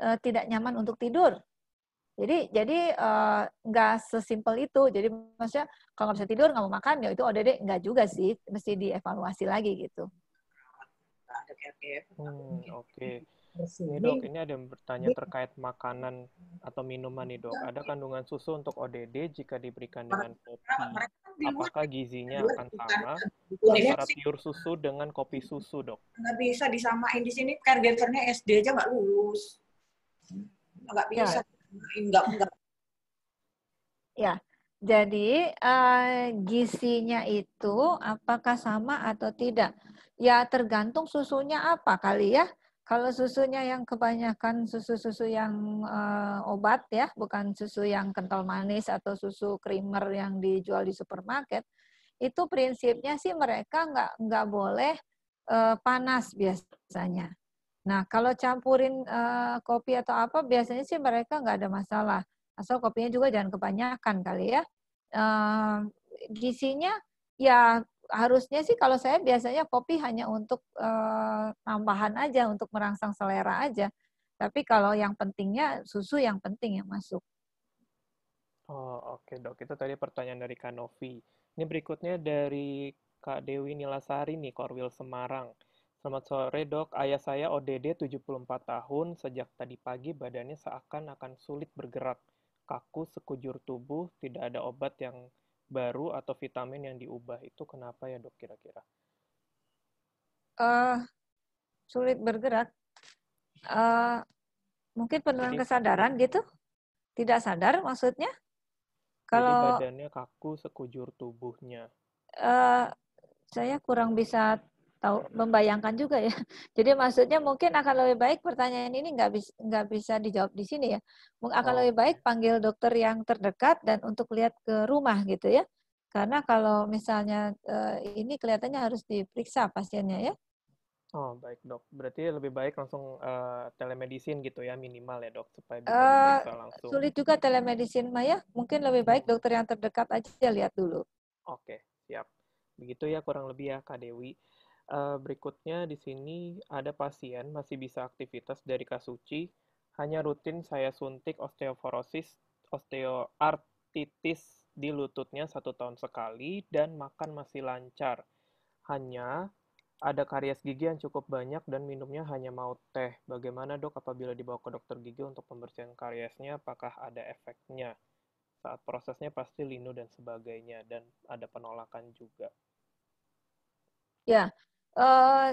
A: uh, tidak nyaman untuk tidur jadi jadi eh, nggak uh, sesimpel itu. Jadi maksudnya kalau nggak bisa tidur nggak mau makan ya itu ODD nggak juga sih, mesti dievaluasi lagi gitu.
B: Hmm, Oke. Okay. Ini dok, ini ada yang bertanya terkait makanan atau minuman nih dok. Ada kandungan susu untuk ODD jika diberikan dengan kopi. Apakah gizinya akan sama antara pure susu dengan kopi susu dok?
A: Nggak bisa disamain di sini. Caregivernya kan SD aja nggak lulus. Nggak ya, bisa. Ya enggak enggak ya jadi uh, eh, gisinya itu apakah sama atau tidak ya tergantung susunya apa kali ya kalau susunya yang kebanyakan susu-susu yang uh, obat ya bukan susu yang kental manis atau susu creamer yang dijual di supermarket itu prinsipnya sih mereka nggak nggak boleh uh, panas biasanya Nah, kalau campurin uh, kopi atau apa, biasanya sih mereka nggak ada masalah. Asal kopinya juga jangan kebanyakan kali ya. Uh, eh, gisinya ya harusnya sih kalau saya biasanya kopi hanya untuk uh, tambahan aja, untuk merangsang selera aja. Tapi kalau yang pentingnya susu yang penting yang masuk.
B: Oh, oke okay, dok. Itu tadi pertanyaan dari Kanovi. Ini berikutnya dari Kak Dewi Nilasari nih, Korwil Semarang. Selamat sore dok, ayah saya ODD 74 tahun, sejak tadi pagi badannya seakan akan sulit bergerak. Kaku sekujur tubuh, tidak ada obat yang baru atau vitamin yang diubah. Itu kenapa ya dok kira-kira?
A: Uh, sulit bergerak? Uh, mungkin penurunan Jadi, kesadaran gitu? Tidak sadar maksudnya? Kalau Jadi
B: badannya kaku sekujur tubuhnya.
A: Uh, saya kurang bisa tahu iya, membayangkan juga ya. Jadi maksudnya mungkin akan lebih baik pertanyaan ini nggak bisa nggak bisa dijawab di sini ya. mungkin Akan oh. lebih baik panggil dokter yang terdekat dan untuk lihat ke rumah gitu ya. Karena kalau misalnya eh, ini kelihatannya harus diperiksa pasiennya ya.
B: Oh baik dok, berarti lebih baik langsung uh, eh, telemedicine gitu ya minimal ya dok supaya bisa uh, langsung. Sulit juga
A: telemedicine Maya, mungkin lebih baik dokter yang terdekat aja lihat dulu.
B: Oke, siap. Begitu ya kurang lebih ya Kak Dewi. Uh, berikutnya di sini ada pasien masih bisa aktivitas dari kasuci, hanya rutin saya suntik osteoporosis, osteoartitis di lututnya satu tahun sekali, dan makan masih lancar. Hanya ada karies gigi yang cukup banyak dan minumnya hanya mau teh. Bagaimana dok apabila dibawa ke dokter gigi untuk pembersihan kariesnya, apakah ada efeknya? Saat prosesnya pasti linu dan sebagainya, dan ada penolakan juga.
A: Ya, Eh,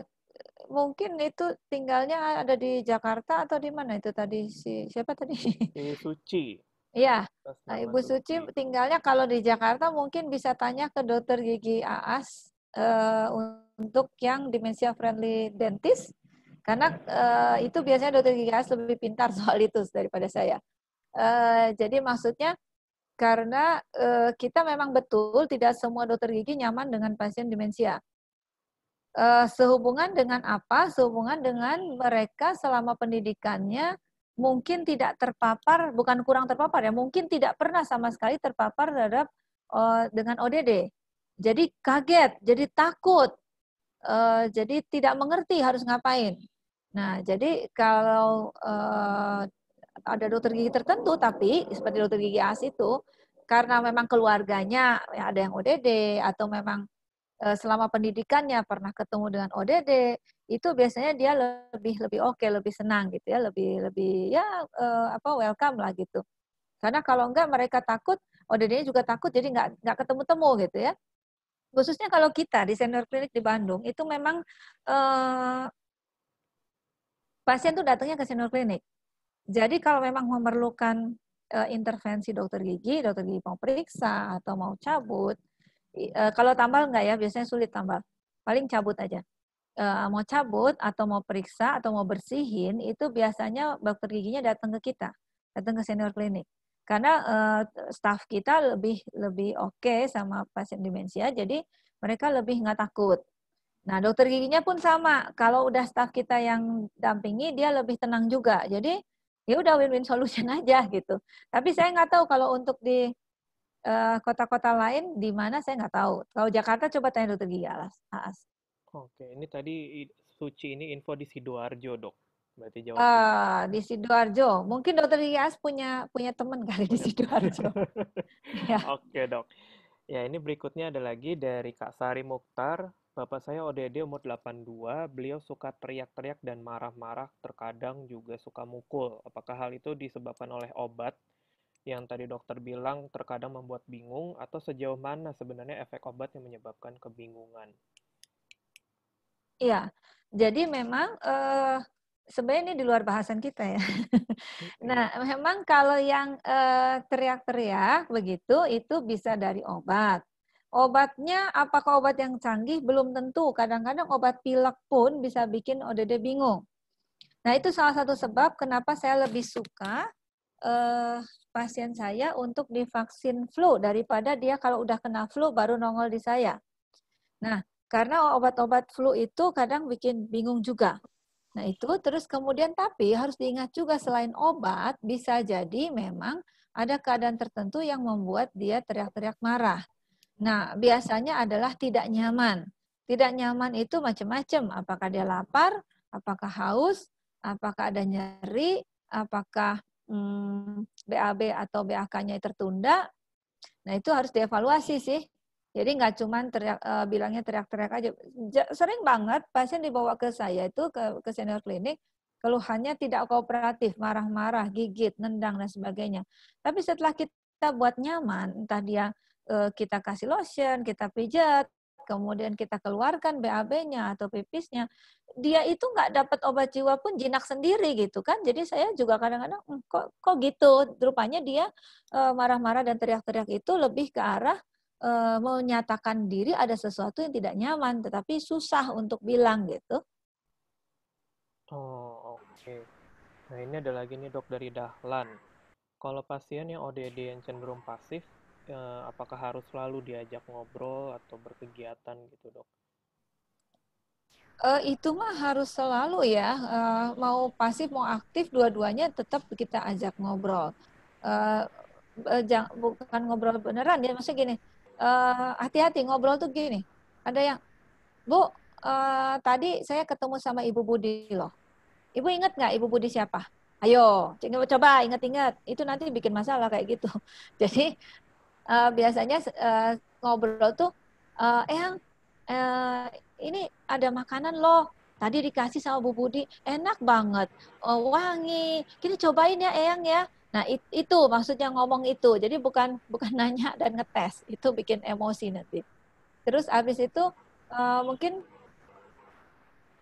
A: mungkin itu tinggalnya ada di Jakarta atau di mana itu tadi si siapa tadi?
B: Ibu Suci.
A: Iya. Nah, Ibu Suci tinggalnya kalau di Jakarta mungkin bisa tanya ke dokter gigi Aas uh, untuk yang demensia friendly dentist karena uh, itu biasanya dokter gigi Aas lebih pintar soal itu daripada saya. Uh, jadi maksudnya karena uh, kita memang betul tidak semua dokter gigi nyaman dengan pasien demensia uh, sehubungan dengan apa? Sehubungan dengan mereka selama pendidikannya mungkin tidak terpapar, bukan kurang terpapar ya, mungkin tidak pernah sama sekali terpapar terhadap uh, dengan ODD. Jadi kaget, jadi takut, uh, jadi tidak mengerti harus ngapain. Nah, jadi kalau uh, ada dokter gigi tertentu, tapi seperti dokter gigi AS itu, karena memang keluarganya ya ada yang ODD atau memang Eh, selama pendidikannya pernah ketemu dengan ODD itu biasanya dia lebih lebih oke okay, lebih senang gitu ya lebih lebih ya eh, apa welcome lah gitu karena kalau enggak mereka takut ODD-nya juga takut jadi nggak nggak ketemu temu gitu ya khususnya kalau kita di senior klinik di Bandung itu memang eh, pasien tuh datangnya ke senior klinik jadi kalau memang memerlukan eh, intervensi dokter gigi dokter gigi mau periksa atau mau cabut e, kalau tambal nggak ya biasanya sulit tambal paling cabut aja e, mau cabut atau mau periksa atau mau bersihin itu biasanya dokter giginya datang ke kita datang ke senior klinik karena e, staff kita lebih lebih oke okay sama pasien demensia jadi mereka lebih nggak takut nah dokter giginya pun sama kalau udah staff kita yang dampingi dia lebih tenang juga jadi ya udah win-win solution aja gitu tapi saya nggak tahu kalau untuk di Eh, kota-kota uh, lain di mana saya nggak tahu. Kalau Jakarta coba tanya dokter gigi Aas.
B: Oke, ini tadi Suci ini info di sidoarjo dok. Berarti Jawa Ah, Uh,
A: di sidoarjo. Mungkin dokter gigi punya punya teman kali di sidoarjo.
B: ya. Oke dok. Ya ini berikutnya ada lagi dari Kak Sari Mukhtar. Bapak saya ODD umur 82, beliau suka teriak-teriak dan marah-marah, terkadang juga suka mukul. Apakah hal itu disebabkan oleh obat yang tadi dokter bilang terkadang membuat bingung atau sejauh mana sebenarnya efek obat yang menyebabkan kebingungan?
A: Iya, jadi memang uh, sebenarnya ini di luar bahasan kita ya. nah, memang kalau yang teriak eh, teriak-teriak begitu itu bisa dari obat. Obatnya apakah obat yang canggih belum tentu. Kadang-kadang obat pilek pun bisa bikin ODD bingung. Nah, itu salah satu sebab kenapa saya lebih suka uh, pasien saya untuk divaksin flu daripada dia kalau udah kena flu baru nongol di saya. Nah, karena obat-obat flu itu kadang bikin bingung juga. Nah, itu terus kemudian tapi harus diingat juga selain obat bisa jadi memang ada keadaan tertentu yang membuat dia teriak-teriak marah. Nah, biasanya adalah tidak nyaman. Tidak nyaman itu macam-macam, apakah dia lapar, apakah haus, apakah ada nyeri, apakah hmm, BAB atau BAK-nya tertunda, nah itu harus dievaluasi sih. Jadi nggak cuma teriak, e, bilangnya teriak-teriak aja. Sering banget pasien dibawa ke saya itu ke, ke senior klinik, keluhannya tidak kooperatif, marah-marah, gigit, nendang dan sebagainya. Tapi setelah kita buat nyaman, entah dia e, kita kasih lotion, kita pijat, kemudian kita keluarkan BAB-nya atau pipisnya, dia itu nggak dapat obat jiwa pun jinak sendiri gitu kan. Jadi saya juga kadang-kadang hmm, kok kok gitu. Rupanya dia eh, marah-marah dan teriak-teriak itu lebih ke arah eh, menyatakan diri ada sesuatu yang tidak nyaman, tetapi susah untuk bilang gitu.
B: Oh oke. Okay. Nah ini ada lagi nih dok dari Dahlan. Kalau pasien yang ODD yang cenderung pasif, eh, apakah harus selalu diajak ngobrol atau berkegiatan gitu dok?
A: Uh, itu mah harus selalu ya, uh, mau pasif mau aktif dua-duanya tetap kita ajak ngobrol. Uh, eh, jangan, bukan ngobrol beneran ya, maksudnya gini, hati hati-hati ngobrol tuh gini, ada yang, Bu, uh, tadi saya ketemu sama Ibu Budi loh. Ibu inget nggak Ibu Budi siapa? Ayo, coba inget-inget. Itu nanti bikin masalah kayak gitu. Jadi uh, biasanya uh, ngobrol tuh uh, eh uh, ini ada makanan loh tadi dikasih sama Bu Budi enak banget oh, wangi kita cobain ya Eyang ya nah it, itu maksudnya ngomong itu jadi bukan bukan nanya dan ngetes itu bikin emosi nanti terus abis itu uh, mungkin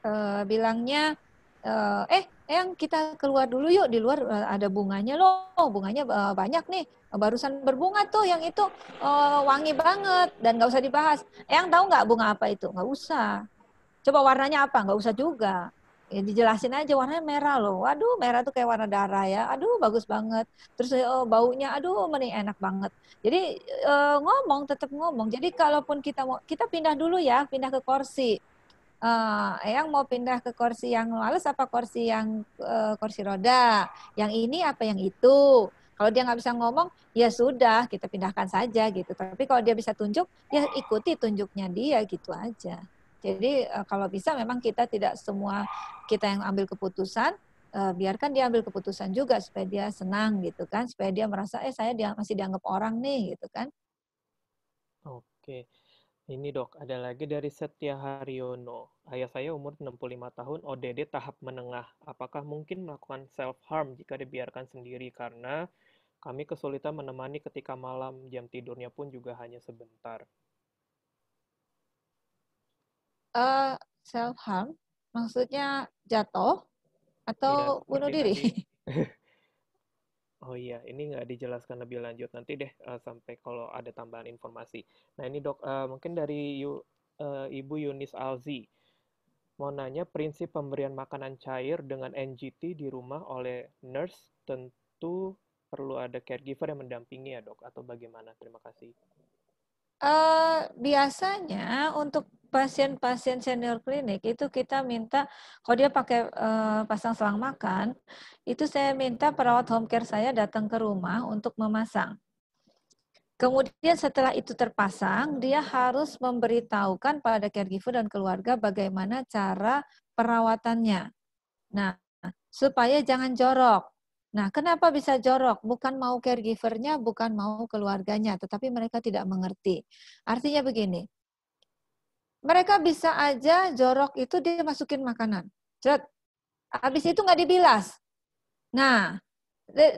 A: uh, bilangnya uh, eh yang kita keluar dulu yuk di luar eh, ada bunganya loh oh, bunganya eh, banyak nih eh, barusan berbunga tuh yang itu wangi banget dan nggak usah dibahas yang tahu nggak bunga apa itu nggak usah coba warnanya apa nggak usah juga ya dijelasin aja warnanya merah loh aduh merah tuh kayak warna darah ya aduh bagus banget terus oh, baunya aduh mending enak banget jadi ngomong tetap ngomong jadi kalaupun kita mau kita pindah dulu ya pindah ke kursi uh, eh, yang mau pindah ke kursi yang lalus apa kursi yang uh, kursi roda, yang ini apa yang itu. Kalau dia nggak bisa ngomong, ya sudah kita pindahkan saja gitu. Tapi kalau dia bisa tunjuk, ya ikuti tunjuknya dia gitu aja. Jadi uh, kalau bisa memang kita tidak semua kita yang ambil keputusan, uh, biarkan dia ambil keputusan juga supaya dia senang gitu kan, supaya dia merasa eh saya dia masih dianggap orang nih gitu kan.
B: Oke. Okay. Ini dok, ada lagi dari Setia Haryono. Ayah saya umur 65 tahun, ODD tahap menengah. Apakah mungkin melakukan self-harm jika dibiarkan sendiri? Karena kami kesulitan menemani ketika malam, jam tidurnya pun juga hanya sebentar.
A: Uh, self-harm? Maksudnya jatuh? Atau ya, bunuh diri?
B: Oh iya, ini nggak dijelaskan lebih lanjut. Nanti deh uh, sampai kalau ada tambahan informasi. Nah ini dok, uh, mungkin dari Yu, uh, Ibu Yunis Alzi. Mau nanya prinsip pemberian makanan cair dengan NGT di rumah oleh nurse tentu perlu ada caregiver yang mendampingi ya dok atau bagaimana? Terima kasih.
A: Uh, biasanya untuk pasien-pasien senior klinik itu kita minta kalau dia pakai uh, pasang selang makan, itu saya minta perawat home care saya datang ke rumah untuk memasang. Kemudian setelah itu terpasang, dia harus memberitahukan pada caregiver dan keluarga bagaimana cara perawatannya. Nah, supaya jangan jorok. Nah, kenapa bisa jorok? Bukan mau caregivernya, bukan mau keluarganya, tetapi mereka tidak mengerti. Artinya begini, mereka bisa aja jorok itu dia masukin makanan. Cet. Habis itu nggak dibilas. Nah,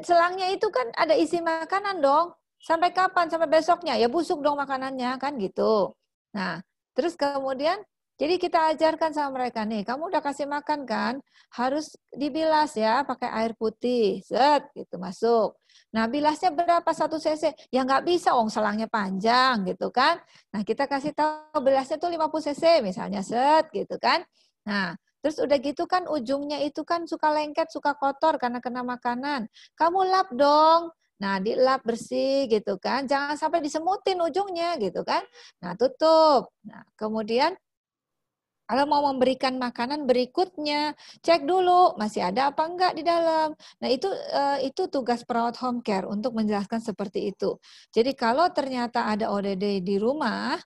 A: selangnya itu kan ada isi makanan dong. Sampai kapan? Sampai besoknya. Ya busuk dong makanannya kan gitu. Nah, terus kemudian jadi kita ajarkan sama mereka nih, kamu udah kasih makan kan, harus dibilas ya pakai air putih, set gitu masuk. Nah bilasnya berapa satu cc? Ya nggak bisa, wong selangnya panjang gitu kan. Nah kita kasih tahu bilasnya tuh 50 cc misalnya, set gitu kan. Nah Terus udah gitu kan ujungnya itu kan suka lengket, suka kotor karena kena makanan. Kamu lap dong. Nah, dilap bersih gitu kan. Jangan sampai disemutin ujungnya gitu kan. Nah, tutup. Nah, kemudian kalau mau memberikan makanan berikutnya, cek dulu masih ada apa enggak di dalam. Nah, itu eh, itu tugas perawat home care untuk menjelaskan seperti itu. Jadi kalau ternyata ada ODD di rumah,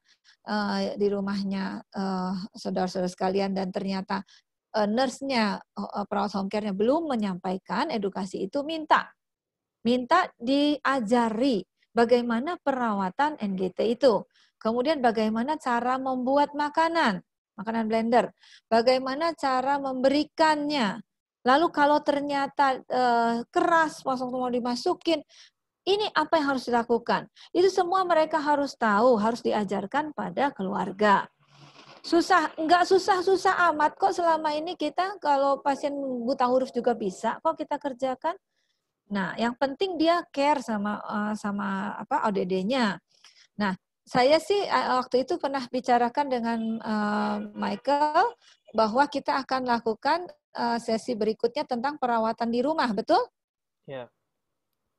A: eh, di rumahnya eh, saudara-saudara sekalian dan ternyata nurse-nya perawat home care-nya belum menyampaikan edukasi itu minta minta diajari bagaimana perawatan NGT itu. Kemudian bagaimana cara membuat makanan makanan blender. Bagaimana cara memberikannya? Lalu kalau ternyata e, keras, langsung mau dimasukin, ini apa yang harus dilakukan? Itu semua mereka harus tahu, harus diajarkan pada keluarga. Susah, enggak susah-susah amat kok selama ini kita kalau pasien buta huruf juga bisa kok kita kerjakan. Nah, yang penting dia care sama eh, sama apa ODD-nya. Nah, saya sih eh, waktu itu pernah bicarakan dengan uh, Michael bahwa kita akan lakukan uh, sesi berikutnya tentang perawatan di rumah, betul? Ya.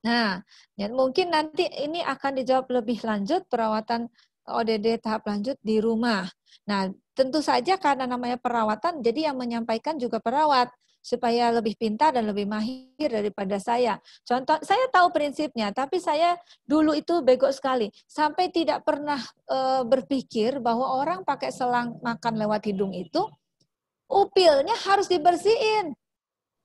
A: Nah, ya, mungkin nanti ini akan dijawab lebih lanjut perawatan ODD tahap lanjut di rumah. Nah, tentu saja karena namanya perawatan, jadi yang menyampaikan juga perawat supaya lebih pintar dan lebih mahir daripada saya. Contoh, saya tahu prinsipnya, tapi saya dulu itu bego sekali, sampai tidak pernah e, berpikir bahwa orang pakai selang makan lewat hidung itu upilnya harus dibersihin.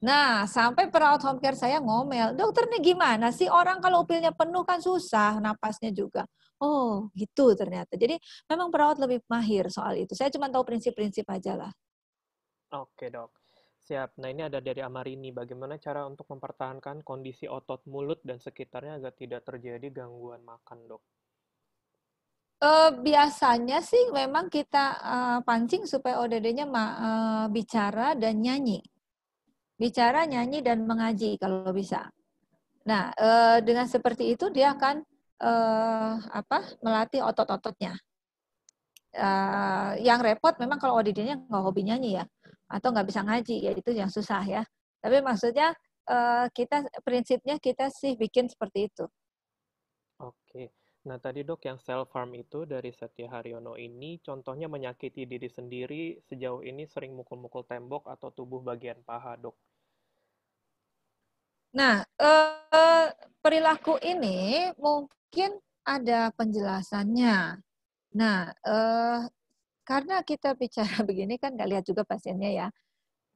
A: Nah, sampai perawat home care saya ngomel, dokter nih gimana sih orang kalau upilnya penuh kan susah napasnya juga. Oh, gitu ternyata. Jadi memang perawat lebih mahir soal itu. Saya cuma tahu prinsip-prinsip aja lah.
B: Oke dok. Siap. Nah, ini ada dari Amarini. Bagaimana cara untuk mempertahankan kondisi otot mulut dan sekitarnya agar tidak terjadi gangguan makan, dok?
A: Uh, biasanya sih memang kita uh, pancing supaya ODD-nya uh, eh, bicara dan nyanyi. Bicara, nyanyi, dan mengaji kalau bisa. Nah, uh, dengan seperti itu dia akan uh, apa melatih otot-ototnya. Uh, yang repot memang kalau ODD-nya nggak hobi nyanyi ya atau nggak bisa ngaji ya itu yang susah ya tapi maksudnya eh, kita prinsipnya kita sih bikin seperti itu
B: oke nah tadi dok yang self harm itu dari Setia Haryono ini contohnya menyakiti diri sendiri sejauh ini sering mukul-mukul tembok atau tubuh bagian paha dok
A: nah eh, perilaku ini mungkin ada penjelasannya nah eh, karena kita bicara begini kan nggak lihat juga pasiennya ya.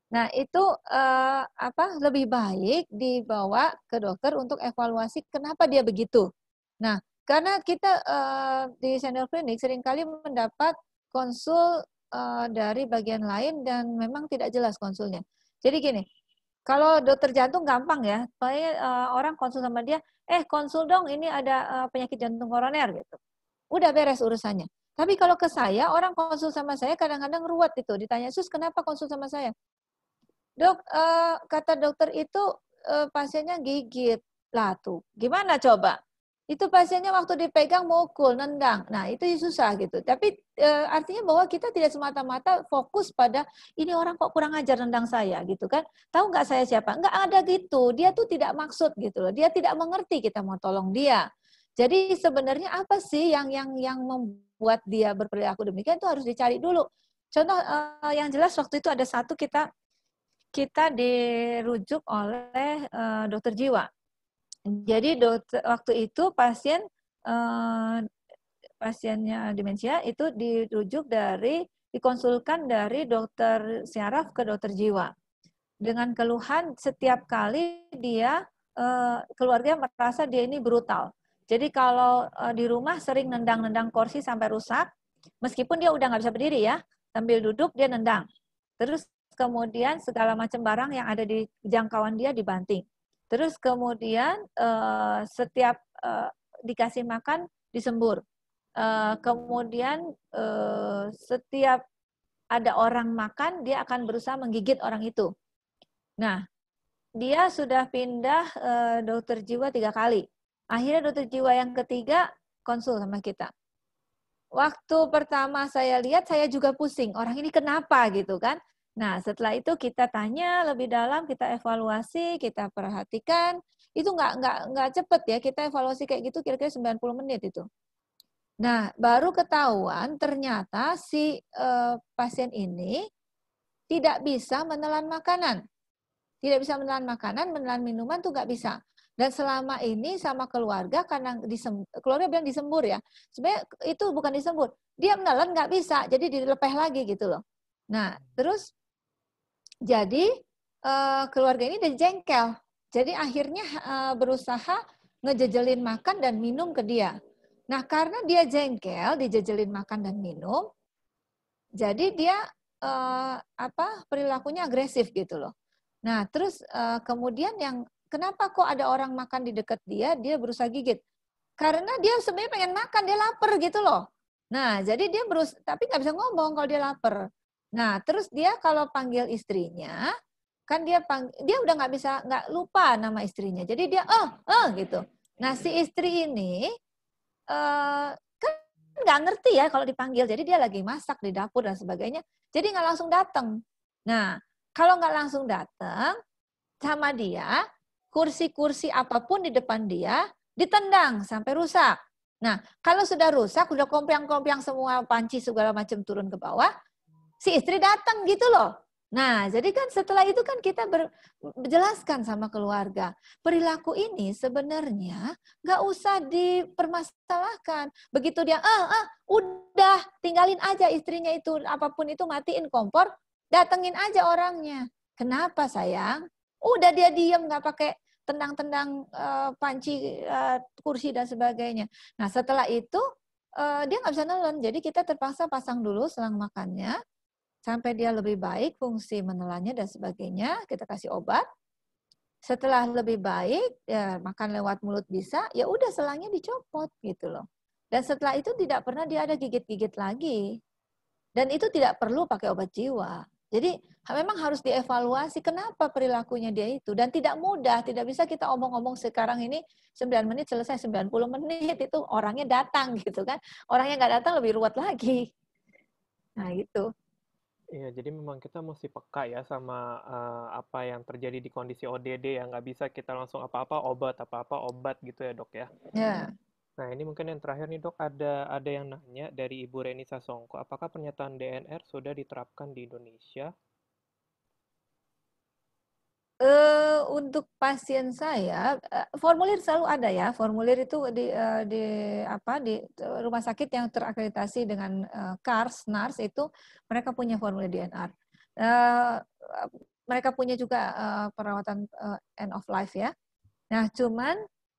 A: Nah itu eh, apa lebih baik dibawa ke dokter untuk evaluasi kenapa dia begitu. Nah karena kita eh, di senior clinic seringkali mendapat konsul eh, dari bagian lain dan memang tidak jelas konsulnya. Jadi gini, kalau dokter jantung gampang ya, soalnya uh, eh, orang konsul sama dia, eh konsul dong ini ada uh, penyakit jantung koroner gitu. Udah beres urusannya. Tapi kalau ke saya, orang konsul sama saya kadang-kadang ruwet itu. Ditanya, Sus, kenapa konsul sama saya? Dok, eh, kata dokter itu eh, pasiennya gigit. Lah tuh, gimana coba? Itu pasiennya waktu dipegang mukul, nendang. Nah, itu susah gitu. Tapi eh, artinya bahwa kita tidak semata-mata fokus pada ini orang kok kurang ajar nendang saya gitu kan. Tahu nggak saya siapa? Nggak ada gitu. Dia tuh tidak maksud gitu loh. Dia tidak mengerti kita mau tolong dia. Jadi sebenarnya apa sih yang yang yang membuat buat dia berperilaku demikian itu harus dicari dulu. Contoh uh, yang jelas waktu itu ada satu kita kita dirujuk oleh uh, dokter jiwa. Jadi dokter, waktu itu pasien uh, pasiennya demensia itu dirujuk dari dikonsulkan dari dokter syaraf ke dokter jiwa dengan keluhan setiap kali dia uh, keluarga merasa dia ini brutal jadi kalau eh, di rumah sering nendang-nendang kursi sampai rusak, meskipun dia udah nggak bisa berdiri ya, sambil duduk dia nendang. Terus kemudian segala macam barang yang ada di jangkauan dia dibanting. Terus kemudian eh, setiap eh, dikasih makan disembur. kemudian setiap ada orang makan, dia akan berusaha menggigit orang itu. Nah, dia sudah pindah dokter jiwa tiga kali. Akhirnya dokter jiwa yang ketiga konsul sama kita. Waktu pertama saya lihat, saya juga pusing. Orang ini kenapa gitu kan? Nah, setelah itu kita tanya lebih dalam, kita evaluasi, kita perhatikan. Itu nggak nggak nggak cepet ya, kita evaluasi kayak gitu kira-kira 90 menit itu. Nah, baru ketahuan ternyata si eh, pasien ini tidak bisa menelan makanan. Tidak bisa menelan makanan, menelan minuman tuh nggak bisa. Dan selama ini sama keluarga karena disem, keluarga bilang disembur ya. Sebenarnya itu bukan disembur. Dia menelan nggak bisa, jadi dilepeh lagi gitu loh. Nah, terus jadi eh, keluarga ini udah jengkel. Jadi akhirnya eh, berusaha ngejejelin makan dan minum ke dia. Nah, karena dia jengkel, dijejelin makan dan minum, jadi dia eh, apa perilakunya agresif gitu loh. Nah, terus kemudian yang kenapa kok ada orang makan di dekat dia, dia berusaha gigit? Karena dia sebenarnya pengen makan, dia lapar gitu loh. Nah, jadi dia berus, tapi nggak bisa ngomong kalau dia lapar. Nah, terus dia kalau panggil istrinya, kan dia dia udah nggak bisa nggak lupa nama istrinya. Jadi dia eh eh gitu. Nah, si istri ini eh, kan nggak ngerti ya kalau dipanggil. Jadi dia lagi masak di dapur dan sebagainya. Jadi nggak langsung datang. Nah, kalau nggak langsung datang sama dia, kursi-kursi apapun di depan dia ditendang sampai rusak. Nah, kalau sudah rusak, sudah kompiang-kompiang semua panci segala macam turun ke bawah, si istri datang gitu loh. Nah, jadi kan setelah itu kan kita berjelaskan sama keluarga. Perilaku ini sebenarnya nggak usah dipermasalahkan. Begitu dia, eh, eh, udah tinggalin aja istrinya itu, apapun itu matiin kompor, datengin aja orangnya. Kenapa sayang? udah dia diam nggak pakai tendang-tendang uh, panci uh, kursi dan sebagainya. Nah setelah itu uh, dia nggak bisa nelen, jadi kita terpaksa pasang dulu selang makannya sampai dia lebih baik fungsi menelannya dan sebagainya. Kita kasih obat. Setelah lebih baik ya, makan lewat mulut bisa, ya udah selangnya dicopot gitu loh. Dan setelah itu tidak pernah dia ada gigit-gigit lagi. Dan itu tidak perlu pakai obat jiwa. Jadi memang harus dievaluasi kenapa perilakunya dia itu. Dan tidak mudah, tidak bisa kita omong-omong sekarang ini 9 menit selesai, 90 menit itu orangnya datang gitu kan. Orangnya nggak datang lebih ruwet lagi. Nah itu
B: Iya, jadi memang kita mesti peka ya sama uh, apa yang terjadi di kondisi ODD yang nggak bisa kita langsung apa-apa obat, apa-apa obat gitu ya dok ya. Iya. Yeah. Nah, ini mungkin yang terakhir nih, Dok. Ada ada yang nanya dari Ibu Reni Sasongko apakah pernyataan DNR sudah diterapkan di Indonesia?
A: Uh, untuk pasien saya uh, formulir selalu ada ya formulir itu di uh, di apa di rumah sakit yang terakreditasi dengan uh, CARS NARS itu mereka punya formulir DNR uh, mereka punya juga uh, perawatan uh, end of life ya nah cuman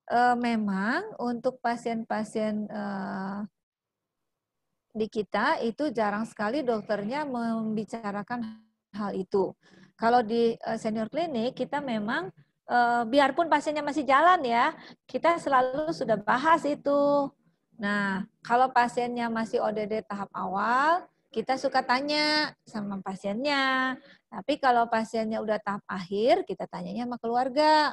A: uh, memang untuk pasien-pasien uh, di kita itu jarang sekali dokternya membicarakan hal itu. Kalau di eh, senior klinik kita memang biarpun pasiennya masih jalan ya, kita selalu sudah bahas itu. Nah, kalau pasiennya masih ODD tahap awal, kita suka tanya sama pasiennya. Tapi kalau pasiennya udah tahap akhir, kita tanyanya sama keluarga.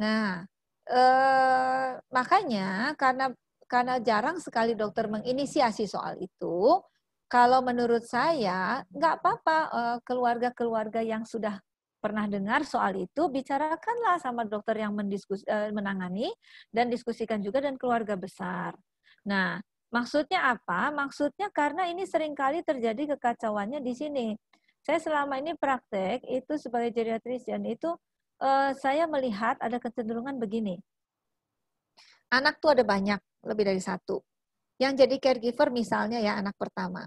A: Nah, Eh, makanya karena karena jarang sekali dokter menginisiasi soal itu, kalau menurut saya nggak apa-apa eh, keluarga-keluarga yang sudah pernah dengar soal itu bicarakanlah sama dokter yang mendiskus, eh, menangani dan diskusikan juga dan keluarga besar. Nah, maksudnya apa? Maksudnya karena ini seringkali terjadi kekacauannya di sini. Saya selama ini praktek itu sebagai geriatrician itu uh, saya melihat ada kecenderungan begini. Anak tuh ada banyak, lebih dari satu. Yang jadi caregiver misalnya ya anak pertama.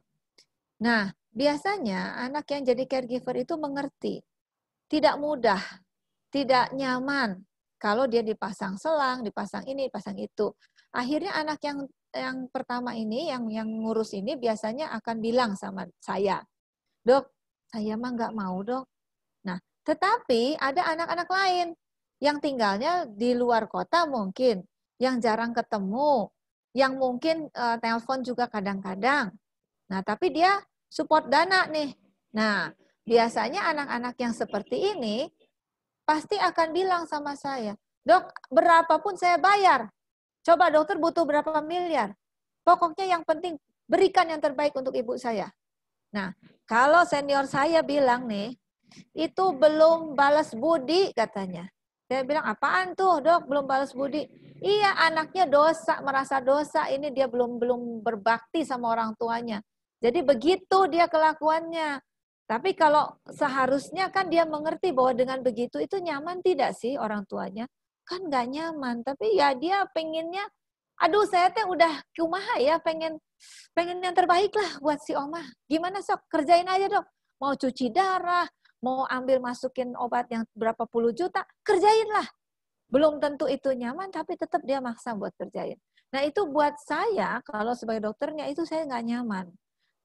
A: Nah, biasanya anak yang jadi caregiver itu mengerti. Tidak mudah, tidak nyaman kalau dia dipasang selang, dipasang ini, dipasang itu. Akhirnya anak yang yang pertama ini, yang yang ngurus ini biasanya akan bilang sama saya, dok, saya mah nggak mau dok, tetapi ada anak-anak lain yang tinggalnya di luar kota mungkin, yang jarang ketemu, yang mungkin uh, telepon juga kadang-kadang. Nah, tapi dia support dana nih. Nah, biasanya anak-anak yang seperti ini pasti akan bilang sama saya, "Dok, berapapun saya bayar. Coba dokter butuh berapa miliar. Pokoknya yang penting berikan yang terbaik untuk ibu saya." Nah, kalau senior saya bilang nih, itu belum balas budi katanya. Saya bilang, apaan tuh dok belum balas budi? Iya anaknya dosa, merasa dosa ini dia belum belum berbakti sama orang tuanya. Jadi begitu dia kelakuannya. Tapi kalau seharusnya kan dia mengerti bahwa dengan begitu itu nyaman tidak sih orang tuanya? Kan nggak nyaman, tapi ya dia pengennya, aduh saya teh udah kumaha ya pengen pengen yang terbaik lah buat si Oma. Gimana sok kerjain aja dok, mau cuci darah, mau ambil masukin obat yang berapa puluh juta, kerjainlah. Belum tentu itu nyaman, tapi tetap dia maksa buat kerjain. Nah itu buat saya, kalau sebagai dokternya itu saya nggak nyaman.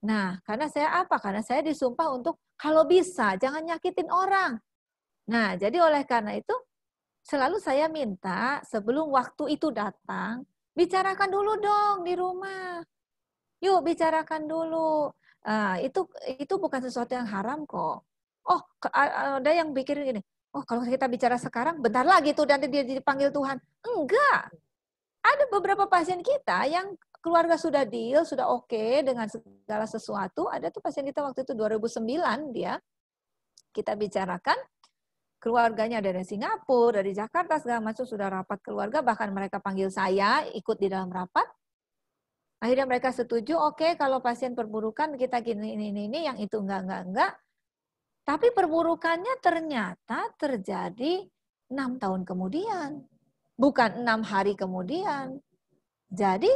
A: Nah, karena saya apa? Karena saya disumpah untuk kalau bisa jangan nyakitin orang. Nah, jadi oleh karena itu selalu saya minta sebelum waktu itu datang, bicarakan dulu dong di rumah. Yuk bicarakan dulu. Uh, itu itu bukan sesuatu yang haram kok oh ada yang pikir gini, oh kalau kita bicara sekarang bentar lagi tuh nanti dia dipanggil Tuhan. Enggak. Ada beberapa pasien kita yang keluarga sudah deal, sudah oke okay dengan segala sesuatu. Ada tuh pasien kita waktu itu 2009 dia kita bicarakan keluarganya ada dari Singapura, dari Jakarta segala macam sudah rapat keluarga bahkan mereka panggil saya ikut di dalam rapat. Akhirnya mereka setuju, oke okay, kalau pasien perburukan kita gini ini ini yang itu enggak enggak enggak tapi perburukannya ternyata terjadi enam tahun kemudian, bukan enam hari kemudian. Jadi,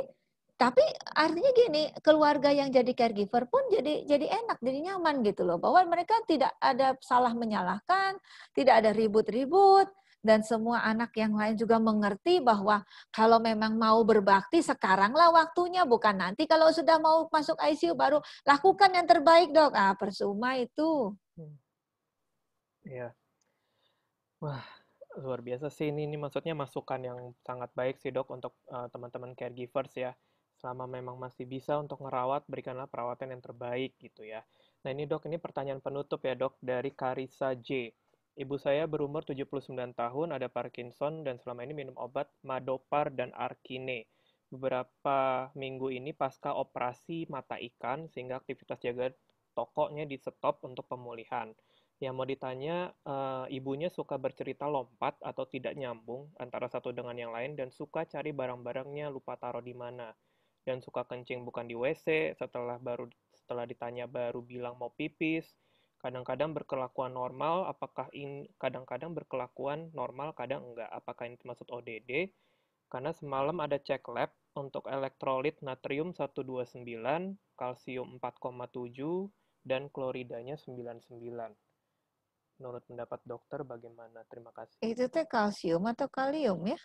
A: tapi artinya gini, keluarga yang jadi caregiver pun jadi jadi enak, jadi nyaman gitu loh, bahwa mereka tidak ada salah menyalahkan, tidak ada ribut-ribut, dan semua anak yang lain juga mengerti bahwa kalau memang mau berbakti sekaranglah waktunya bukan nanti kalau sudah mau masuk ICU baru lakukan yang terbaik dok ah persuma itu
B: ya wah luar biasa sih ini ini maksudnya masukan yang sangat baik sih dok untuk teman eh, teman-teman caregivers ya selama memang masih bisa untuk merawat berikanlah perawatan yang terbaik gitu ya nah ini dok ini pertanyaan penutup ya dok dari Karisa J Ibu saya berumur 79 tahun, ada Parkinson, dan selama ini minum obat Madopar dan Arkine. Beberapa minggu ini pasca operasi mata ikan, sehingga aktivitas jaga tokonya di stop untuk pemulihan. Yang mau ditanya, e, ibunya suka bercerita lompat atau tidak nyambung antara satu dengan yang lain dan suka cari barang-barangnya lupa taruh di mana. Dan suka kencing bukan di WC, setelah baru setelah ditanya baru bilang mau pipis, kadang-kadang berkelakuan normal, apakah ini kadang-kadang berkelakuan normal, kadang enggak. Apakah ini termasuk ODD? Karena semalam ada cek lab untuk elektrolit natrium 129, kalsium 4,7, dan kloridanya 99. Menurut pendapat dokter bagaimana? Terima kasih. Itu
A: teh kalsium atau kalium ya?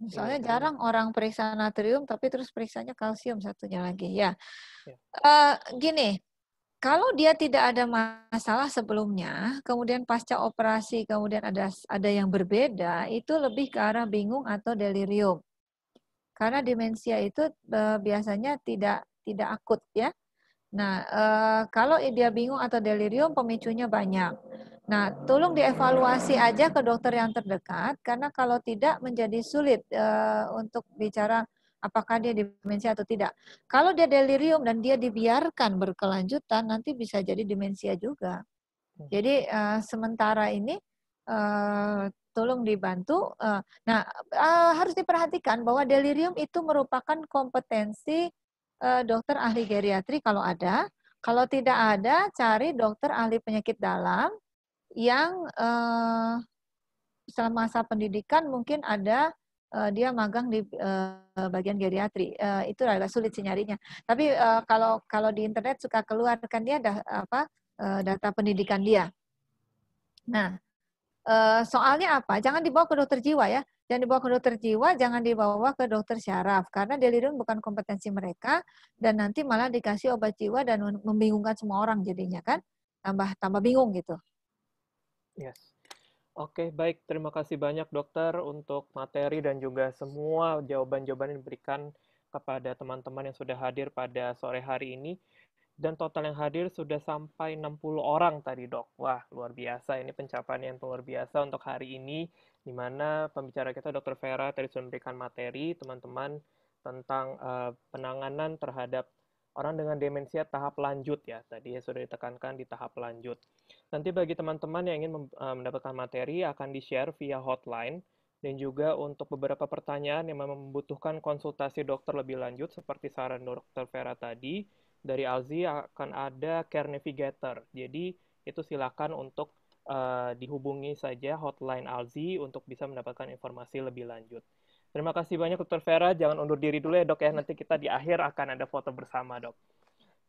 A: misalnya ya, jarang ya. orang periksa natrium, tapi terus periksanya kalsium satunya lagi. Ya, ya. Uh, gini, kalau dia tidak ada masalah sebelumnya, kemudian pasca operasi kemudian ada ada yang berbeda, itu lebih ke arah bingung atau delirium. Karena demensia itu uh, biasanya tidak tidak akut ya. Nah, uh, kalau dia bingung atau delirium pemicunya banyak. Nah, tolong dievaluasi aja ke dokter yang terdekat karena kalau tidak menjadi sulit uh, untuk bicara apakah dia demensia atau tidak. Kalau dia delirium dan dia dibiarkan berkelanjutan, nanti bisa jadi demensia juga. Hmm. Jadi uh, sementara ini uh, tolong dibantu. Uh, nah uh, harus diperhatikan bahwa delirium itu merupakan kompetensi uh, dokter ahli geriatri kalau ada. Kalau tidak ada, cari dokter ahli penyakit dalam yang uh, selama masa pendidikan mungkin ada uh, dia magang di uh, bagian geriatri uh, itu agak sulit sih nyarinya tapi uh, kalau kalau di internet suka keluarkan dia ada apa uh, data pendidikan dia nah uh, soalnya apa jangan dibawa ke dokter jiwa ya jangan dibawa ke dokter jiwa jangan dibawa ke dokter syaraf karena delirium bukan kompetensi mereka dan nanti malah dikasih obat jiwa dan membingungkan semua orang jadinya kan tambah tambah bingung gitu
B: yes Oke, baik. Terima kasih banyak dokter untuk materi dan juga semua jawaban-jawaban yang diberikan kepada teman-teman yang sudah hadir pada sore hari ini. Dan total yang hadir sudah sampai 60 orang tadi, dok. Wah, luar biasa. Ini pencapaian yang luar biasa untuk hari ini, di mana pembicara kita, dokter Vera, tadi sudah memberikan materi, teman-teman, tentang uh, penanganan terhadap orang dengan demensia tahap lanjut ya. Tadi ya sudah ditekankan di tahap lanjut. Nanti bagi teman-teman yang ingin eh, mendapatkan materi akan di-share via hotline dan juga untuk beberapa pertanyaan yang membutuhkan konsultasi dokter lebih lanjut seperti saran dokter Vera tadi dari Alzi akan ada care navigator. Jadi itu silakan untuk uh, dihubungi saja hotline Alzi untuk bisa mendapatkan informasi lebih lanjut. Terima kasih banyak Dokter Vera. Jangan undur diri dulu ya dok ya. Nanti kita di akhir akan ada foto bersama dok.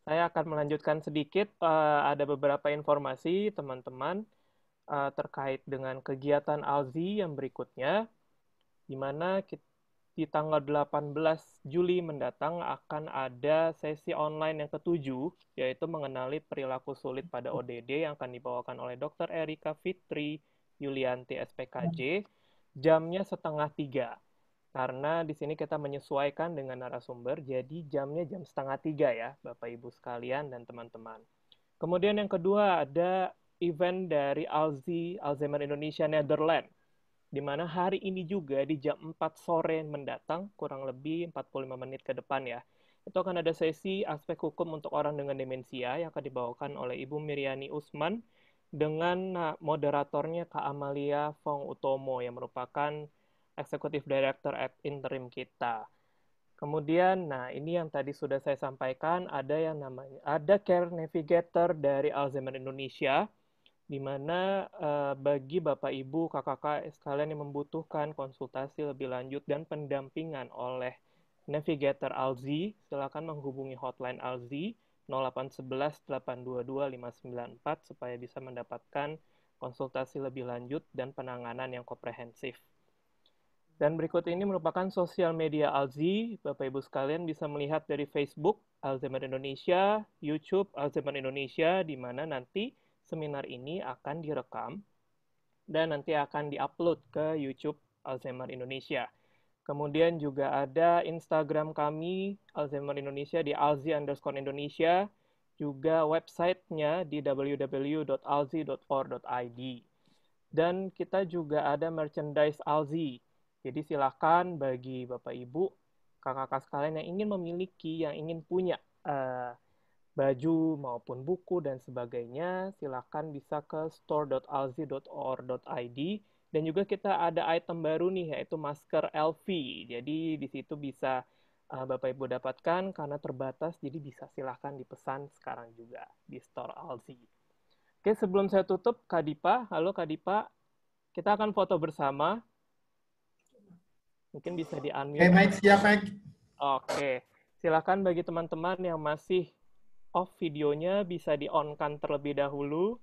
B: Saya akan melanjutkan sedikit. Uh, ada beberapa informasi, teman-teman, uh, terkait dengan kegiatan ALZI yang berikutnya, di mana di tanggal 18 Juli mendatang akan ada sesi online yang ketujuh, yaitu mengenali perilaku sulit pada ODD yang akan dibawakan oleh Dr. Erika Fitri Yulianti SPKJ. Jamnya setengah tiga karena di sini kita menyesuaikan dengan narasumber, jadi jamnya jam setengah tiga ya, Bapak Ibu sekalian dan teman-teman. Kemudian yang kedua ada event dari Alzi Alzheimer Indonesia Netherlands, di mana hari ini juga di jam 4 sore mendatang, kurang lebih 45 menit ke depan ya. Itu akan ada sesi aspek hukum untuk orang dengan demensia yang akan dibawakan oleh Ibu Miriani Usman dengan nah, moderatornya Kak Amalia Fong Utomo yang merupakan eksekutif director at interim kita. Kemudian, nah ini yang tadi sudah saya sampaikan, ada yang namanya ada care navigator dari Alzheimer Indonesia, di mana uh, bagi bapak ibu kakak-kakak sekalian yang membutuhkan konsultasi lebih lanjut dan pendampingan oleh navigator Alzi, silakan menghubungi hotline Alzi 0811 822 594 supaya bisa mendapatkan konsultasi lebih lanjut dan penanganan yang komprehensif. Dan berikut ini merupakan sosial media Alzi. Bapak Ibu sekalian bisa melihat dari Facebook Alzheimer Indonesia, YouTube Alzheimer Indonesia, di mana nanti seminar ini akan direkam dan nanti akan diupload ke YouTube Alzheimer Indonesia. Kemudian juga ada Instagram kami Alzheimer Indonesia di alzi underscore Indonesia, juga websitenya di www.alzi.or.id. Dan kita juga ada merchandise Alzi jadi silakan bagi Bapak Ibu, kakak-kakak sekalian yang ingin memiliki, yang ingin punya uh, baju maupun buku dan sebagainya, silakan bisa ke store.alzi.or.id dan juga kita ada item baru nih yaitu masker LV. Jadi di situ bisa uh, Bapak Ibu dapatkan karena terbatas jadi bisa silahkan dipesan sekarang juga di store Alzi. Oke, sebelum saya tutup Kadipa, halo Kadipa, Kita akan foto bersama. Mungkin bisa di-unmute. Hey, Mike, siap, Mike. Oke. Okay. Silakan bagi teman-teman yang masih off videonya bisa di-on-kan terlebih dahulu.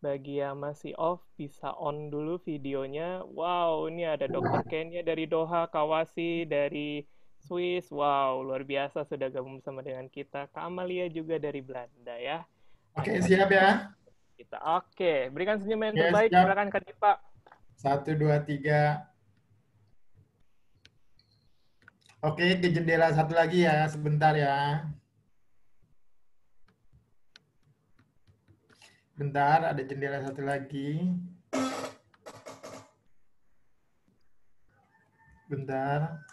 B: Bagi yang masih off, bisa on dulu videonya. Wow, ini ada dokter Kenya dari Doha, Kawasi dari Swiss. Wow, luar biasa sudah gabung sama dengan kita. Kak juga dari Belanda ya. Oke, okay, siap ya. Kita oke, okay. berikan senyum yang terbaik. Siap. Silakan Kak Dipa. Satu, dua, tiga. Oke, ke jendela satu lagi ya, sebentar ya. Bentar, ada jendela satu lagi. Bentar.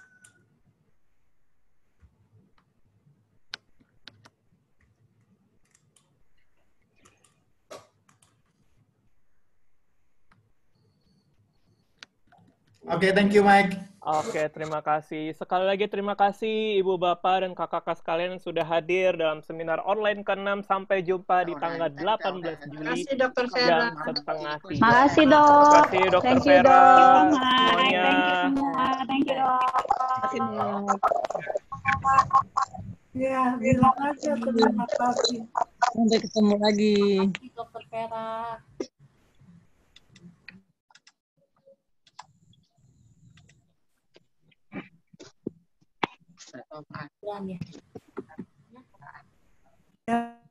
B: Oke, okay, thank you Mike. Oke, terima kasih. Sekali lagi terima kasih Ibu Bapak dan kakak-kakak sekalian sudah hadir dalam seminar online ke-6. Sampai jumpa di tanggal 18 Juli. Terima kasih Dokter Vera. Jam setengah Terima kasih Dok. Terima kasih Dokter Vera. Thank you Dok. Terima kasih Dok.
A: Ya, bilang aja terima kasih. Sampai ketemu lagi. Dokter Vera.
B: peraturan Ya, ya.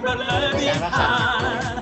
B: de love behind.